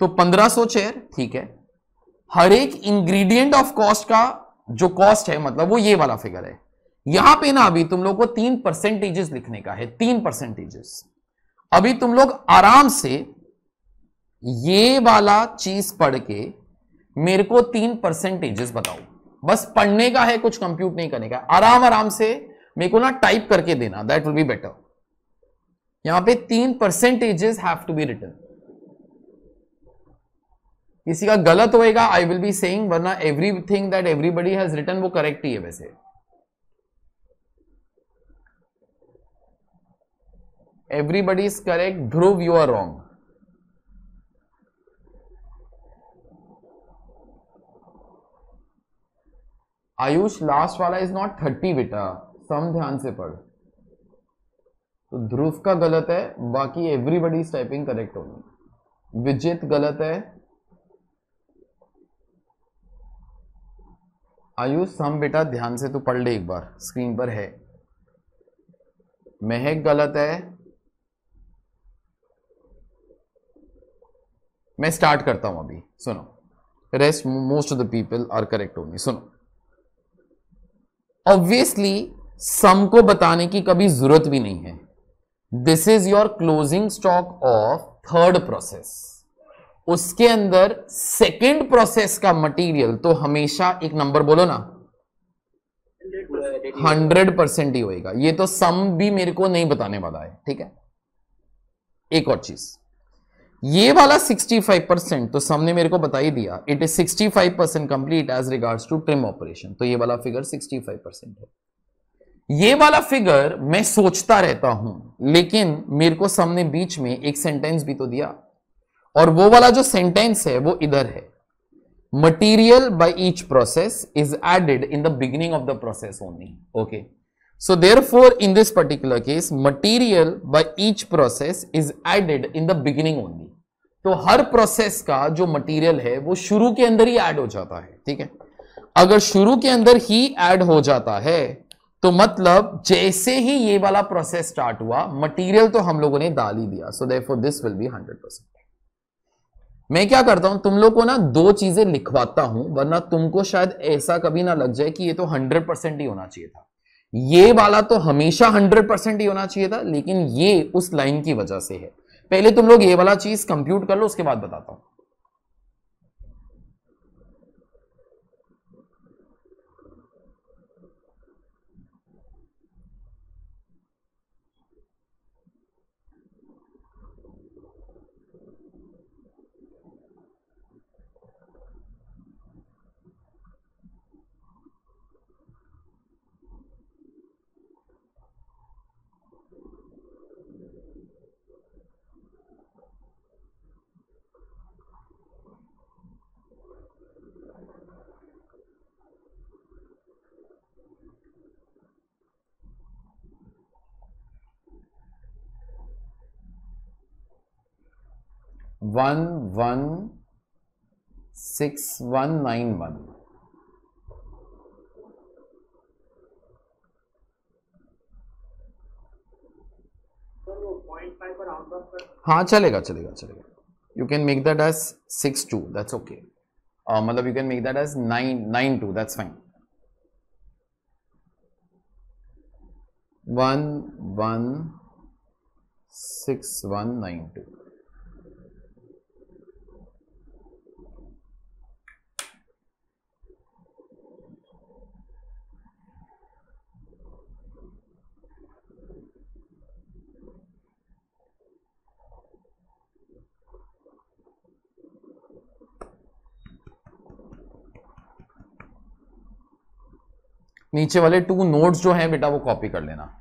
तो 1500 चेयर ठीक है हर एक इंग्रेडिएंट ऑफ कॉस्ट का जो कॉस्ट है मतलब वो ये वाला फिगर है यहां पे ना अभी तुम लोग को तीन परसेंटेजेस लिखने का है तीन परसेंटेजेस अभी तुम लोग आराम से ये वाला चीज पढ़ के मेरे को तीन परसेंटेजेस बताओ बस पढ़ने का है कुछ कंप्यूट नहीं करने का आराम आराम से मेरे को ना टाइप करके देना दैट विल बी बेटर यहां पे तीन percentages have to be return किसी का गलत होएगा आई विल बी सेइंग वरना everything that everybody has return वो करेक्ट ही है वैसे everybody is correct Dhruv you are wrong Ayush last वाला इज नॉट थर्टी बेटा सम ध्यान से पढ़ तो ध्रुव का गलत है बाकी एवरीबडी टाइपिंग करेक्ट होगी विजित गलत है आयुष सम बेटा ध्यान से तो पढ़ ले एक बार स्क्रीन पर है महक गलत है मैं स्टार्ट करता हूं अभी सुनो rest most of the people are correct होंगे सुनो ऑब्वियसली सम को बताने की कभी जरूरत भी नहीं है this is your closing stock of third process उसके अंदर सेकेंड प्रोसेस का मटीरियल तो हमेशा एक नंबर बोलो ना हंड्रेड परसेंट ही होएगा ये तो सम भी मेरे को नहीं बताने वाला है ठीक है एक और चीज ये वाला 65 परसेंट तो सबने मेरे को बता ही दिया it is 65 percent complete as regards to trim operation तो ये वाला फिगर 65 परसेंट है ये वाला फिगर मैं सोचता रहता हूं लेकिन मेरे को सबने बीच में एक सेंटेंस भी तो दिया और वो वाला जो सेंटेंस है वो इधर है material by each process is added in the beginning of the process only okay So therefore, in this particular case, material by each process is added in the beginning only. तो हर process का जो material है वो शुरू के अंदर ही add हो जाता है ठीक है अगर शुरू के अंदर ही ऐड हो जाता है तो मतलब जैसे ही ये वाला प्रोसेस स्टार्ट हुआ मटेरियल तो हम लोगों ने डाल ही दिया so there this will be hundred percent मैं क्या करता हूं तुम लोग को ना दो चीजें लिखवाता हूं वरना तुमको शायद ऐसा कभी ना लग जाए कि ये तो हंड्रेड परसेंट ही होना चाहिए था ये वाला तो हमेशा हंड्रेड परसेंट ही होना चाहिए था लेकिन ये उस लाइन की वजह से है पहले तुम लोग ये वाला चीज कंप्यूट कर लो उसके बाद बताता हूं one one six one nine one. हाँ चलेगा चलेगा चलेगा you can make that as six two that's okay मतलब you can make that as nine nine two that's fine one one six one nine two नीचे वाले two notes जो हैं बेटा वो कॉपी कर लेना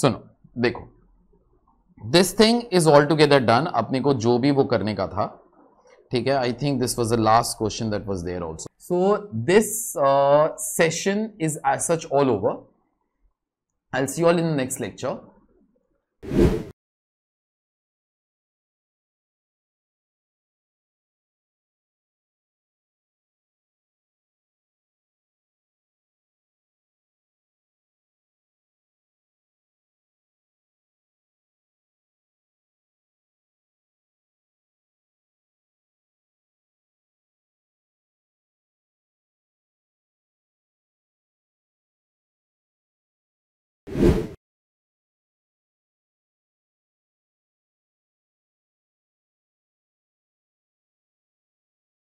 सुनो देखो this thing is all together done अपने को जो भी वो करने का था ठीक है I think this was the last question that was there also so this session is as such all over I see all in next lecture